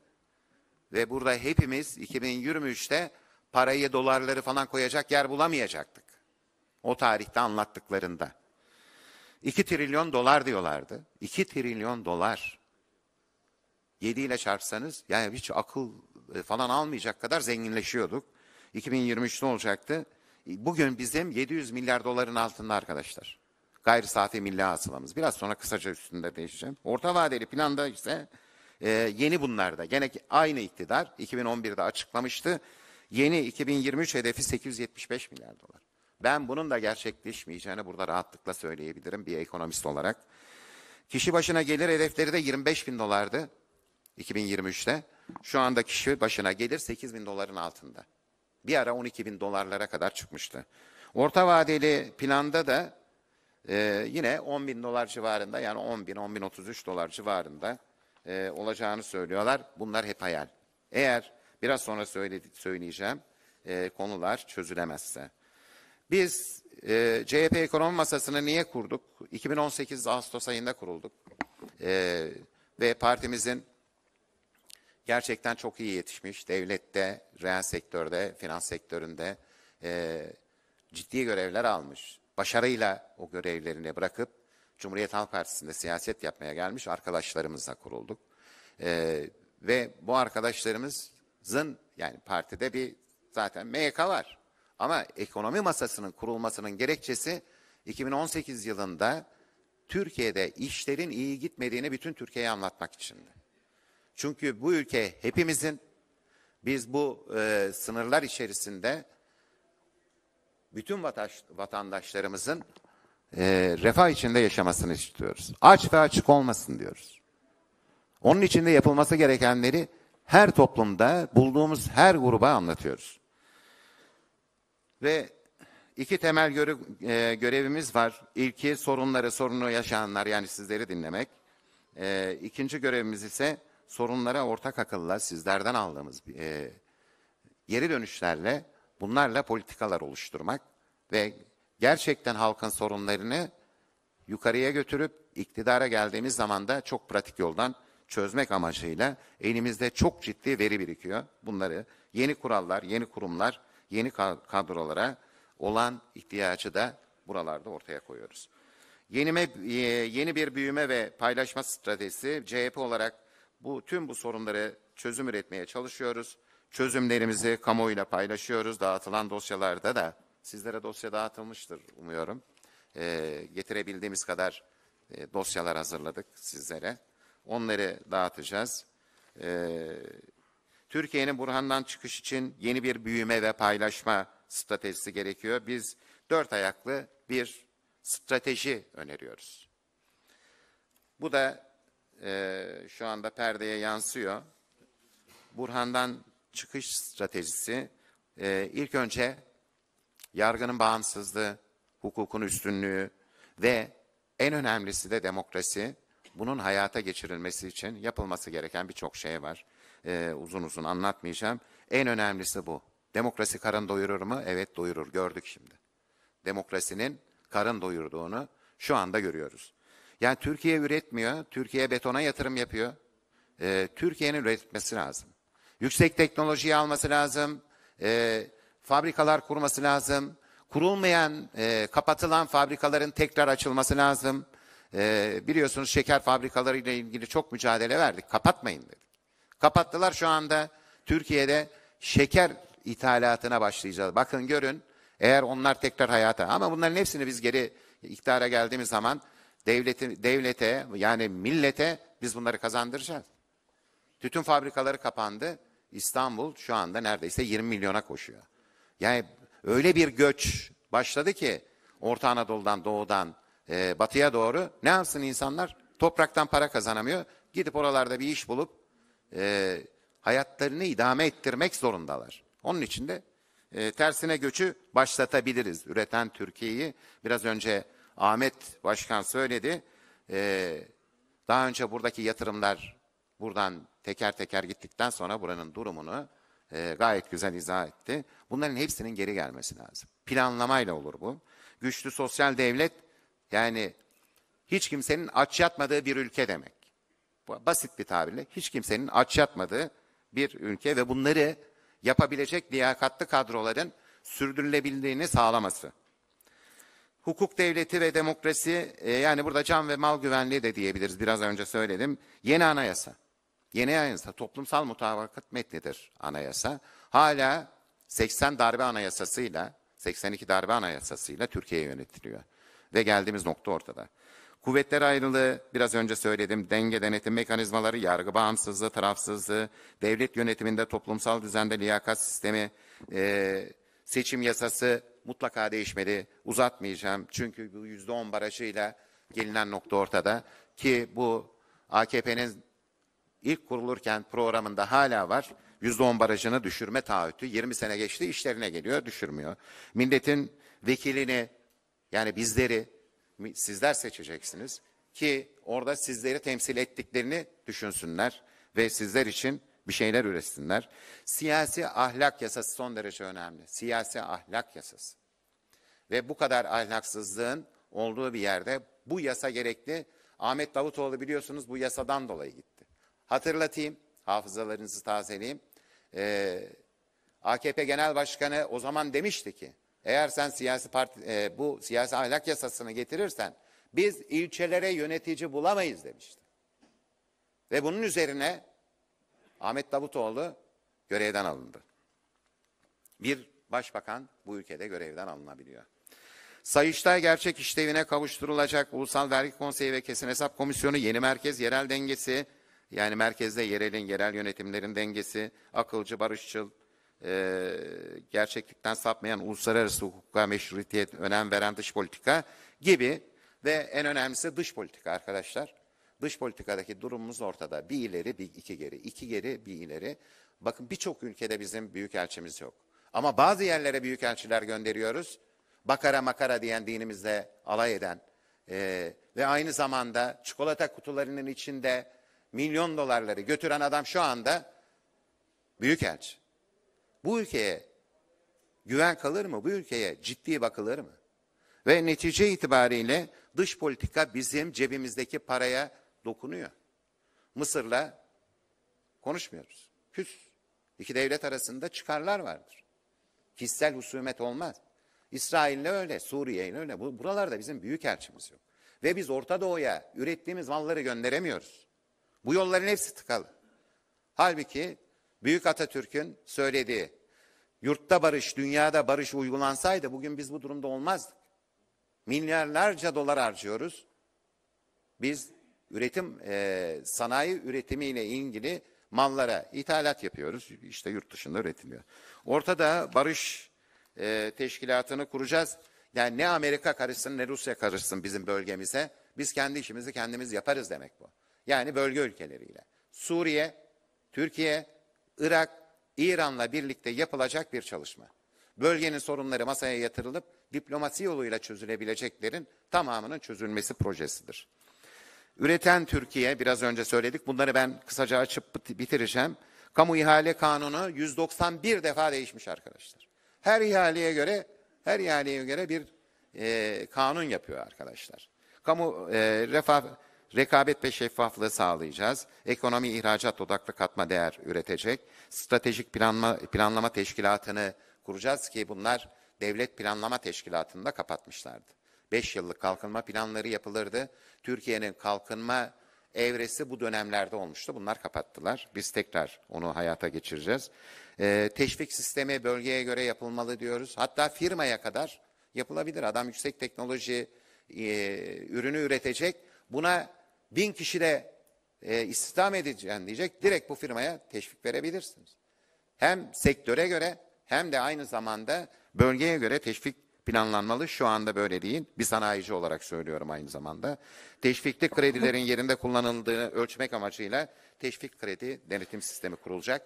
Ve burada hepimiz 2023'te parayı, dolarları falan koyacak yer bulamayacaktık. O tarihte anlattıklarında. 2 trilyon dolar diyorlardı. 2 trilyon dolar. 7 ile çarpsanız yani hiç akıl e, falan almayacak kadar zenginleşiyorduk. 2023'te olacaktı. Bugün bizim 700 milyar doların altında arkadaşlar. Gayri safi milli hasılamız. Biraz sonra kısaca üstünde değişeceğim. Orta vadeli planda ise e, yeni bunlarda. Gene aynı iktidar 2011'de açıklamıştı. Yeni 2023 hedefi 875 milyar dolar. Ben bunun da gerçekleşmeyeceğini burada rahatlıkla söyleyebilirim bir ekonomist olarak. Kişi başına gelir hedefleri de 25 bin dolardı 2023'te. Şu anda kişi başına gelir 8 bin doların altında. Bir ara 12 bin dolarlara kadar çıkmıştı. Orta vadeli planda da e, yine 10 bin dolar civarında yani 10 bin 10 bin 33 dolar civarında e, olacağını söylüyorlar. Bunlar hep hayal. Eğer biraz sonra söyledi, söyleyeceğim e, konular çözülemezse. Biz e, CHP ekonomi masasını niye kurduk? 2018 Ağustos ayında kurulduk. E, ve partimizin gerçekten çok iyi yetişmiş devlette, reel sektörde, finans sektöründe e, ciddi görevler almış. Başarıyla o görevlerini bırakıp Cumhuriyet Halk Partisi'nde siyaset yapmaya gelmiş arkadaşlarımızla kurulduk. Ee, ve bu arkadaşlarımızın yani partide bir zaten MYK var. Ama ekonomi masasının kurulmasının gerekçesi 2018 yılında Türkiye'de işlerin iyi gitmediğini bütün Türkiye'ye anlatmak içindi. Çünkü bu ülke hepimizin biz bu e, sınırlar içerisinde bütün vatandaşlarımızın e, refah içinde yaşamasını istiyoruz. Aç ve açık olmasın diyoruz. Onun için de yapılması gerekenleri her toplumda bulduğumuz her gruba anlatıyoruz. Ve iki temel göre, e, görevimiz var. İlki sorunları, sorunu yaşayanlar yani sizleri dinlemek. E, ikinci görevimiz ise sorunlara ortak akılla sizlerden aldığımız e, geri dönüşlerle bunlarla politikalar oluşturmak ve gerçekten halkın sorunlarını yukarıya götürüp iktidara geldiğimiz zaman da çok pratik yoldan çözmek amacıyla elimizde çok ciddi veri birikiyor. Bunları yeni kurallar, yeni kurumlar, yeni kadrolara olan ihtiyacı da buralarda ortaya koyuyoruz. Yenime, e, yeni bir büyüme ve paylaşma stratejisi CHP olarak bu tüm bu sorunları çözüm üretmeye çalışıyoruz. Çözümlerimizi kamuoyuyla paylaşıyoruz. Dağıtılan dosyalarda da Sizlere dosya dağıtılmıştır umuyorum. E, getirebildiğimiz kadar e, dosyalar hazırladık sizlere. Onları dağıtacağız. E, Türkiye'nin Burhan'dan çıkış için yeni bir büyüme ve paylaşma stratejisi gerekiyor. Biz dört ayaklı bir strateji öneriyoruz. Bu da e, şu anda perdeye yansıyor. Burhan'dan çıkış stratejisi e, ilk önce yargının bağımsızlığı, hukukun üstünlüğü ve en önemlisi de demokrasi. Bunun hayata geçirilmesi için yapılması gereken birçok şey var. Ee, uzun uzun anlatmayacağım. En önemlisi bu. Demokrasi karın doyurur mu? Evet doyurur. Gördük şimdi. Demokrasinin karın doyurduğunu şu anda görüyoruz. Yani Türkiye üretmiyor. Türkiye betona yatırım yapıyor. Ee, Türkiye'nin üretmesi lazım. Yüksek teknolojiyi alması lazım. Ee, fabrikalar kurması lazım. Kurulmayan, e, kapatılan fabrikaların tekrar açılması lazım. E, biliyorsunuz şeker fabrikalarıyla ilgili çok mücadele verdik. Kapatmayın dedik. Kapattılar şu anda Türkiye'de şeker ithalatına başlayacağız. Bakın görün eğer onlar tekrar hayata ama bunların hepsini biz geri iktidara geldiğimiz zaman devleti, devlete yani millete biz bunları kazandıracağız. Tütün fabrikaları kapandı. İstanbul şu anda neredeyse 20 milyona koşuyor. Yani öyle bir göç başladı ki Orta Anadolu'dan, Doğu'dan, e, Batı'ya doğru ne yapsın insanlar? Topraktan para kazanamıyor. Gidip oralarda bir iş bulup e, hayatlarını idame ettirmek zorundalar. Onun için de e, tersine göçü başlatabiliriz. Üreten Türkiye'yi biraz önce Ahmet Başkan söyledi. E, daha önce buradaki yatırımlar buradan teker teker gittikten sonra buranın durumunu e, gayet güzel izah etti. Bunların hepsinin geri gelmesi lazım. Planlamayla olur bu. Güçlü sosyal devlet yani hiç kimsenin aç yatmadığı bir ülke demek. Basit bir tabirle hiç kimsenin aç yatmadığı bir ülke ve bunları yapabilecek liyakatlı kadroların sürdürülebildiğini sağlaması. Hukuk devleti ve demokrasi e, yani burada can ve mal güvenliği de diyebiliriz biraz önce söyledim. Yeni anayasa. Yeni anayasa toplumsal mutabakat metnidir anayasa. Hala 80 darbe anayasasıyla, 82 darbe anayasasıyla Türkiye yönetiliyor. Ve geldiğimiz nokta ortada. Kuvvetler ayrılığı, biraz önce söyledim, denge denetim mekanizmaları, yargı bağımsızlığı, tarafsızlığı, devlet yönetiminde toplumsal düzende liyakat sistemi, e, seçim yasası mutlaka değişmeli. Uzatmayacağım çünkü bu yüzde on barajıyla gelinen nokta ortada ki bu AKP'nin ilk kurulurken programında hala var. yüzde on barajını düşürme taahhütü 20 sene geçti işlerine geliyor düşürmüyor. Milletin vekilini yani bizleri sizler seçeceksiniz ki orada sizleri temsil ettiklerini düşünsünler ve sizler için bir şeyler üretsinler. Siyasi ahlak yasası son derece önemli. Siyasi ahlak yasası. Ve bu kadar ahlaksızlığın olduğu bir yerde bu yasa gerekli. Ahmet Davutoğlu biliyorsunuz bu yasadan dolayı gitti. Hatırlatayım, hafızalarınızı tazeleyeyim. Ee, AKP Genel Başkanı o zaman demişti ki, eğer sen siyasi parti, e, bu siyasi ahlak yasasını getirirsen, biz ilçelere yönetici bulamayız demişti. Ve bunun üzerine Ahmet Davutoğlu görevden alındı. Bir başbakan bu ülkede görevden alınabiliyor. Sayıştay gerçek işlevine kavuşturulacak Ulusal Vergi Konseyi ve Kesin Hesap Komisyonu yeni merkez yerel dengesi yani merkezde yerelin, yerel yönetimlerin dengesi, akılcı, barışçıl, e, gerçeklikten sapmayan uluslararası hukuka meşrutiyet önem veren dış politika gibi ve en önemlisi dış politika arkadaşlar. Dış politikadaki durumumuz ortada. Bir ileri, bir iki geri. iki geri, bir ileri. Bakın birçok ülkede bizim büyük elçimiz yok. Ama bazı yerlere büyük elçiler gönderiyoruz. Bakara makara diyen dinimizde alay eden e, ve aynı zamanda çikolata kutularının içinde milyon dolarları götüren adam şu anda büyükelçi. Bu ülkeye güven kalır mı? Bu ülkeye ciddi bakılır mı? Ve netice itibariyle dış politika bizim cebimizdeki paraya dokunuyor. Mısır'la konuşmuyoruz. Küs. İki devlet arasında çıkarlar vardır. Kişisel husumet olmaz. İsrail'le öyle, Suriye'yle öyle. Buralarda bizim büyük elçimiz yok. Ve biz Orta Doğu'ya ürettiğimiz malları gönderemiyoruz. Bu yolların hepsi tıkalı. Halbuki Büyük Atatürk'ün söylediği yurtta barış, dünyada barış uygulansaydı bugün biz bu durumda olmazdık. Milyarlarca dolar harcıyoruz. Biz üretim, e, sanayi üretimiyle ilgili mallara ithalat yapıyoruz. İşte yurt dışında üretiliyor. Ortada barış e, teşkilatını kuracağız. Yani ne Amerika karışsın ne Rusya karışsın bizim bölgemize. Biz kendi işimizi kendimiz yaparız demek bu. Yani bölge ülkeleriyle. Suriye, Türkiye, Irak, İran'la birlikte yapılacak bir çalışma. Bölgenin sorunları masaya yatırılıp diplomasi yoluyla çözülebileceklerin tamamının çözülmesi projesidir. Üreten Türkiye biraz önce söyledik. Bunları ben kısaca açıp bitireceğim. Kamu ihale kanunu 191 defa değişmiş arkadaşlar. Her ihaleye göre her ihaleye göre bir e, kanun yapıyor arkadaşlar. Kamu e, refah Rekabet ve şeffaflığı sağlayacağız. Ekonomi ihracat odaklı katma değer üretecek. Stratejik planlama, planlama teşkilatını kuracağız ki bunlar devlet planlama teşkilatını da kapatmışlardı. Beş yıllık kalkınma planları yapılırdı. Türkiye'nin kalkınma evresi bu dönemlerde olmuştu. Bunlar kapattılar. Biz tekrar onu hayata geçireceğiz. Ee, teşvik sistemi bölgeye göre yapılmalı diyoruz. Hatta firmaya kadar yapılabilir. Adam yüksek teknoloji e, ürünü üretecek. Buna bin kişi de e, istihdam edeceğim diyecek. Direkt bu firmaya teşvik verebilirsiniz. Hem sektöre göre hem de aynı zamanda bölgeye göre teşvik planlanmalı. Şu anda böyle değil. Bir sanayici olarak söylüyorum aynı zamanda. Teşvikli kredilerin yerinde kullanıldığını ölçmek amacıyla teşvik kredi denetim sistemi kurulacak.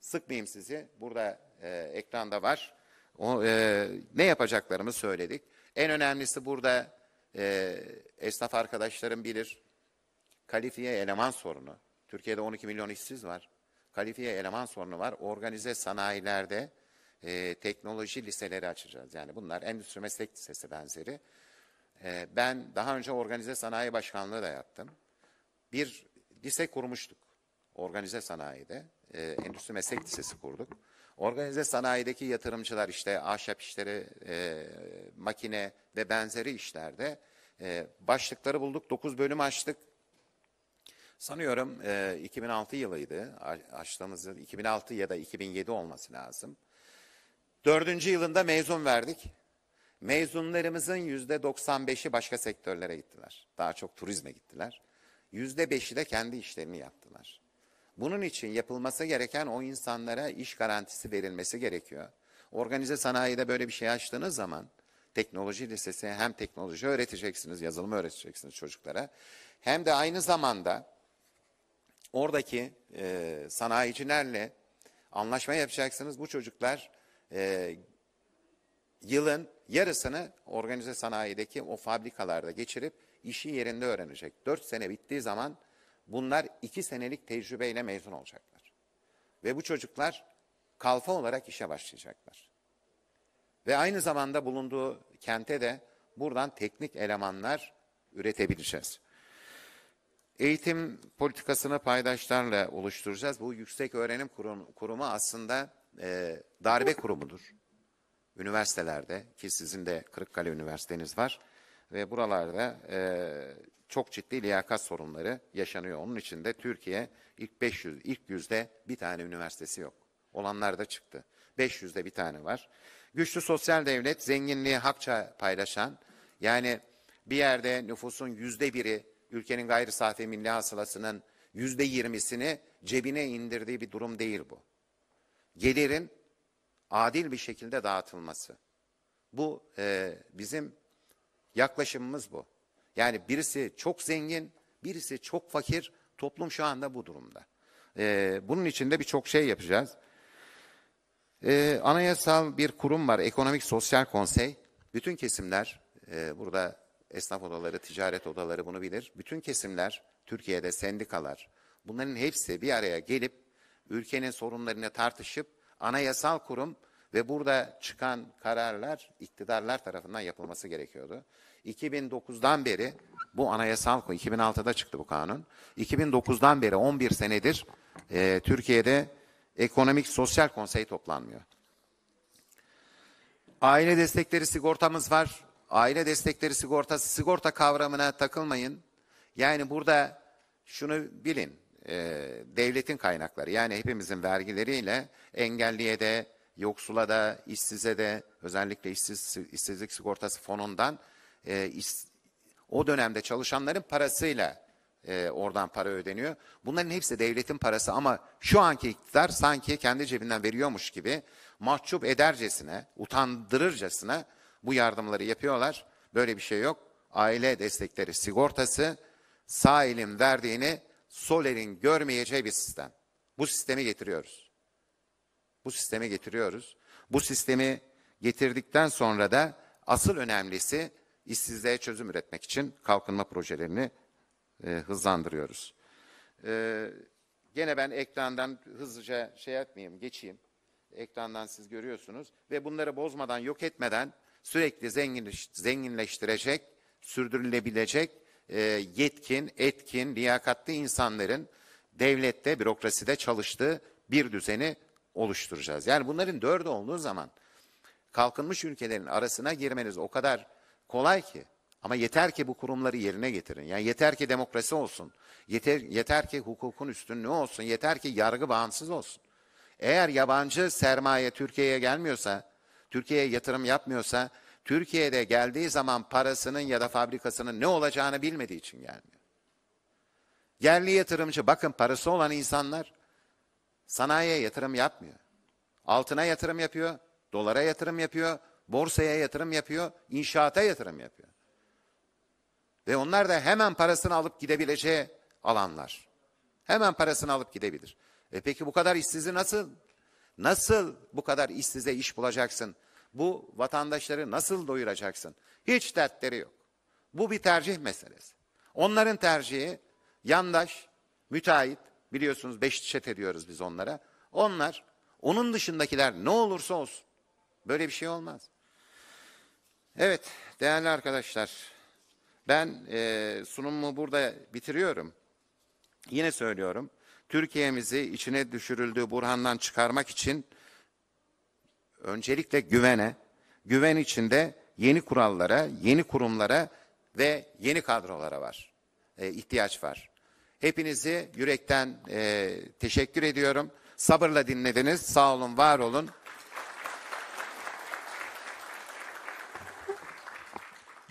Sıkmayayım sizi. Burada e, ekranda var. O, e, ne yapacaklarımı söyledik. En önemlisi burada e, esnaf arkadaşlarım bilir kalifiye eleman sorunu. Türkiye'de 12 milyon işsiz var. Kalifiye eleman sorunu var. Organize sanayilerde e, teknoloji liseleri açacağız. Yani bunlar endüstri meslek lisesi benzeri. E, ben daha önce organize sanayi başkanlığı da yaptım. Bir lise kurmuştuk. Organize sanayide. E, endüstri meslek lisesi kurduk. Organize sanayideki yatırımcılar işte ahşap işleri, e, makine ve benzeri işlerde e, başlıkları bulduk. Dokuz bölüm açtık. Sanıyorum e, 2006 yılıydı açtığımızın 2006 ya da 2007 olması lazım. Dördüncü yılında mezun verdik. Mezunlarımızın yüzde 95'i başka sektörlere gittiler. Daha çok turizme gittiler. Yüzde beşi de kendi işlerini yaptılar. Bunun için yapılması gereken o insanlara iş garantisi verilmesi gerekiyor. Organize sanayide böyle bir şey açtığınız zaman teknoloji lisesi hem teknoloji öğreteceksiniz, yazılımı öğreteceksiniz çocuklara. Hem de aynı zamanda Oradaki e, sanayicilerle anlaşma yapacaksınız. Bu çocuklar e, yılın yarısını organize sanayideki o fabrikalarda geçirip işi yerinde öğrenecek. Dört sene bittiği zaman bunlar iki senelik tecrübeyle mezun olacaklar. Ve bu çocuklar kalfa olarak işe başlayacaklar. Ve aynı zamanda bulunduğu kente de buradan teknik elemanlar üretebileceğiz. Eğitim politikasını paydaşlarla oluşturacağız. Bu yüksek öğrenim kurumu aslında e, darbe kurumudur. Üniversitelerde ki sizin de Kırıkkale Üniversiteniz var ve buralarda e, çok ciddi liyakat sorunları yaşanıyor. Onun için de Türkiye ilk 500, ilk yüzde bir tane üniversitesi yok. Olanlar da çıktı. 500'de bir tane var. Güçlü sosyal devlet zenginliği hakça paylaşan yani bir yerde nüfusun yüzde biri ülkenin gayri safi milli hasılasının yüzde yirmisini cebine indirdiği bir durum değil bu. Gelirin adil bir şekilde dağıtılması. Bu e, bizim yaklaşımımız bu. Yani birisi çok zengin, birisi çok fakir. Toplum şu anda bu durumda. E, bunun için de birçok şey yapacağız. E, anayasal bir kurum var, Ekonomik Sosyal Konsey. Bütün kesimler e, burada esnaf odaları, ticaret odaları bunu bilir. Bütün kesimler, Türkiye'de sendikalar, bunların hepsi bir araya gelip ülkenin sorunlarını tartışıp anayasal kurum ve burada çıkan kararlar iktidarlar tarafından yapılması gerekiyordu. 2009'dan beri bu anayasal kurum, 2006'da çıktı bu kanun. 2009'dan beri 11 senedir e, Türkiye'de ekonomik sosyal konsey toplanmıyor. Aile destekleri sigortamız var aile destekleri sigortası sigorta kavramına takılmayın. Yani burada şunu bilin, e, devletin kaynakları yani hepimizin vergileriyle engelliye de, yoksula da, işsize de özellikle işsiz, işsizlik sigortası fonundan e, iş, o dönemde çalışanların parasıyla e, oradan para ödeniyor. Bunların hepsi devletin parası ama şu anki iktidar sanki kendi cebinden veriyormuş gibi mahcup edercesine, utandırırcasına bu yardımları yapıyorlar. Böyle bir şey yok. Aile destekleri sigortası sağ elin verdiğini sol elin görmeyeceği bir sistem. Bu sistemi getiriyoruz. Bu sistemi getiriyoruz. Bu sistemi getirdikten sonra da asıl önemlisi işsizliğe çözüm üretmek için kalkınma projelerini e, hızlandırıyoruz. E, gene ben ekrandan hızlıca şey yapmayayım, geçeyim. Ekrandan siz görüyorsunuz ve bunları bozmadan, yok etmeden sürekli zenginleş, zenginleştirecek, sürdürülebilecek e, yetkin, etkin, liyakatli insanların devlette, bürokraside çalıştığı bir düzeni oluşturacağız. Yani bunların dördü olduğu zaman kalkınmış ülkelerin arasına girmeniz o kadar kolay ki. Ama yeter ki bu kurumları yerine getirin. Yani yeter ki demokrasi olsun. Yeter, yeter ki hukukun üstünlüğü olsun. Yeter ki yargı bağımsız olsun. Eğer yabancı sermaye Türkiye'ye gelmiyorsa, Türkiye'ye yatırım yapmıyorsa Türkiye'de geldiği zaman parasının ya da fabrikasının ne olacağını bilmediği için gelmiyor. Yerli yatırımcı bakın parası olan insanlar sanayiye yatırım yapmıyor. Altına yatırım yapıyor, dolara yatırım yapıyor, borsaya yatırım yapıyor, inşaata yatırım yapıyor. Ve onlar da hemen parasını alıp gidebileceği alanlar. Hemen parasını alıp gidebilir. E peki bu kadar işsizi nasıl Nasıl bu kadar işsize iş bulacaksın? Bu vatandaşları nasıl doyuracaksın? Hiç dertleri yok. Bu bir tercih meselesi. Onların tercihi yandaş, müteahhit, biliyorsunuz beş çete ediyoruz biz onlara. Onlar, onun dışındakiler ne olursa olsun. Böyle bir şey olmaz. Evet, değerli arkadaşlar, ben e, sunumumu burada bitiriyorum. Yine söylüyorum, Türkiye'mizi içine düşürüldüğü burhandan çıkarmak için öncelikle güvene, güven içinde yeni kurallara, yeni kurumlara ve yeni kadrolara var. E, ihtiyaç var. Hepinizi yürekten e, teşekkür ediyorum. Sabırla dinlediniz. Sağ olun, var olun.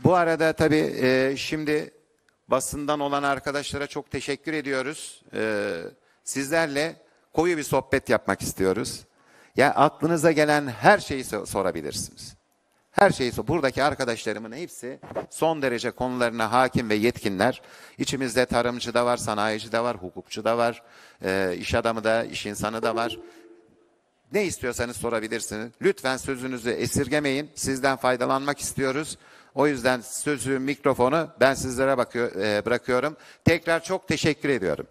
Bu arada tabii e, şimdi basından olan arkadaşlara çok teşekkür ediyoruz. E, sizlerle koyu bir sohbet yapmak istiyoruz. Ya yani aklınıza gelen her şeyi sorabilirsiniz. Her şeyi sor. Buradaki arkadaşlarımın hepsi son derece konularına hakim ve yetkinler. İçimizde tarımcı da var, sanayici de var, hukukçu da var, e, iş adamı da, iş insanı da var. Ne istiyorsanız sorabilirsiniz. Lütfen sözünüzü esirgemeyin. Sizden faydalanmak istiyoruz. O yüzden sözü, mikrofonu ben sizlere bakıyor, e, bırakıyorum. Tekrar çok teşekkür ediyorum.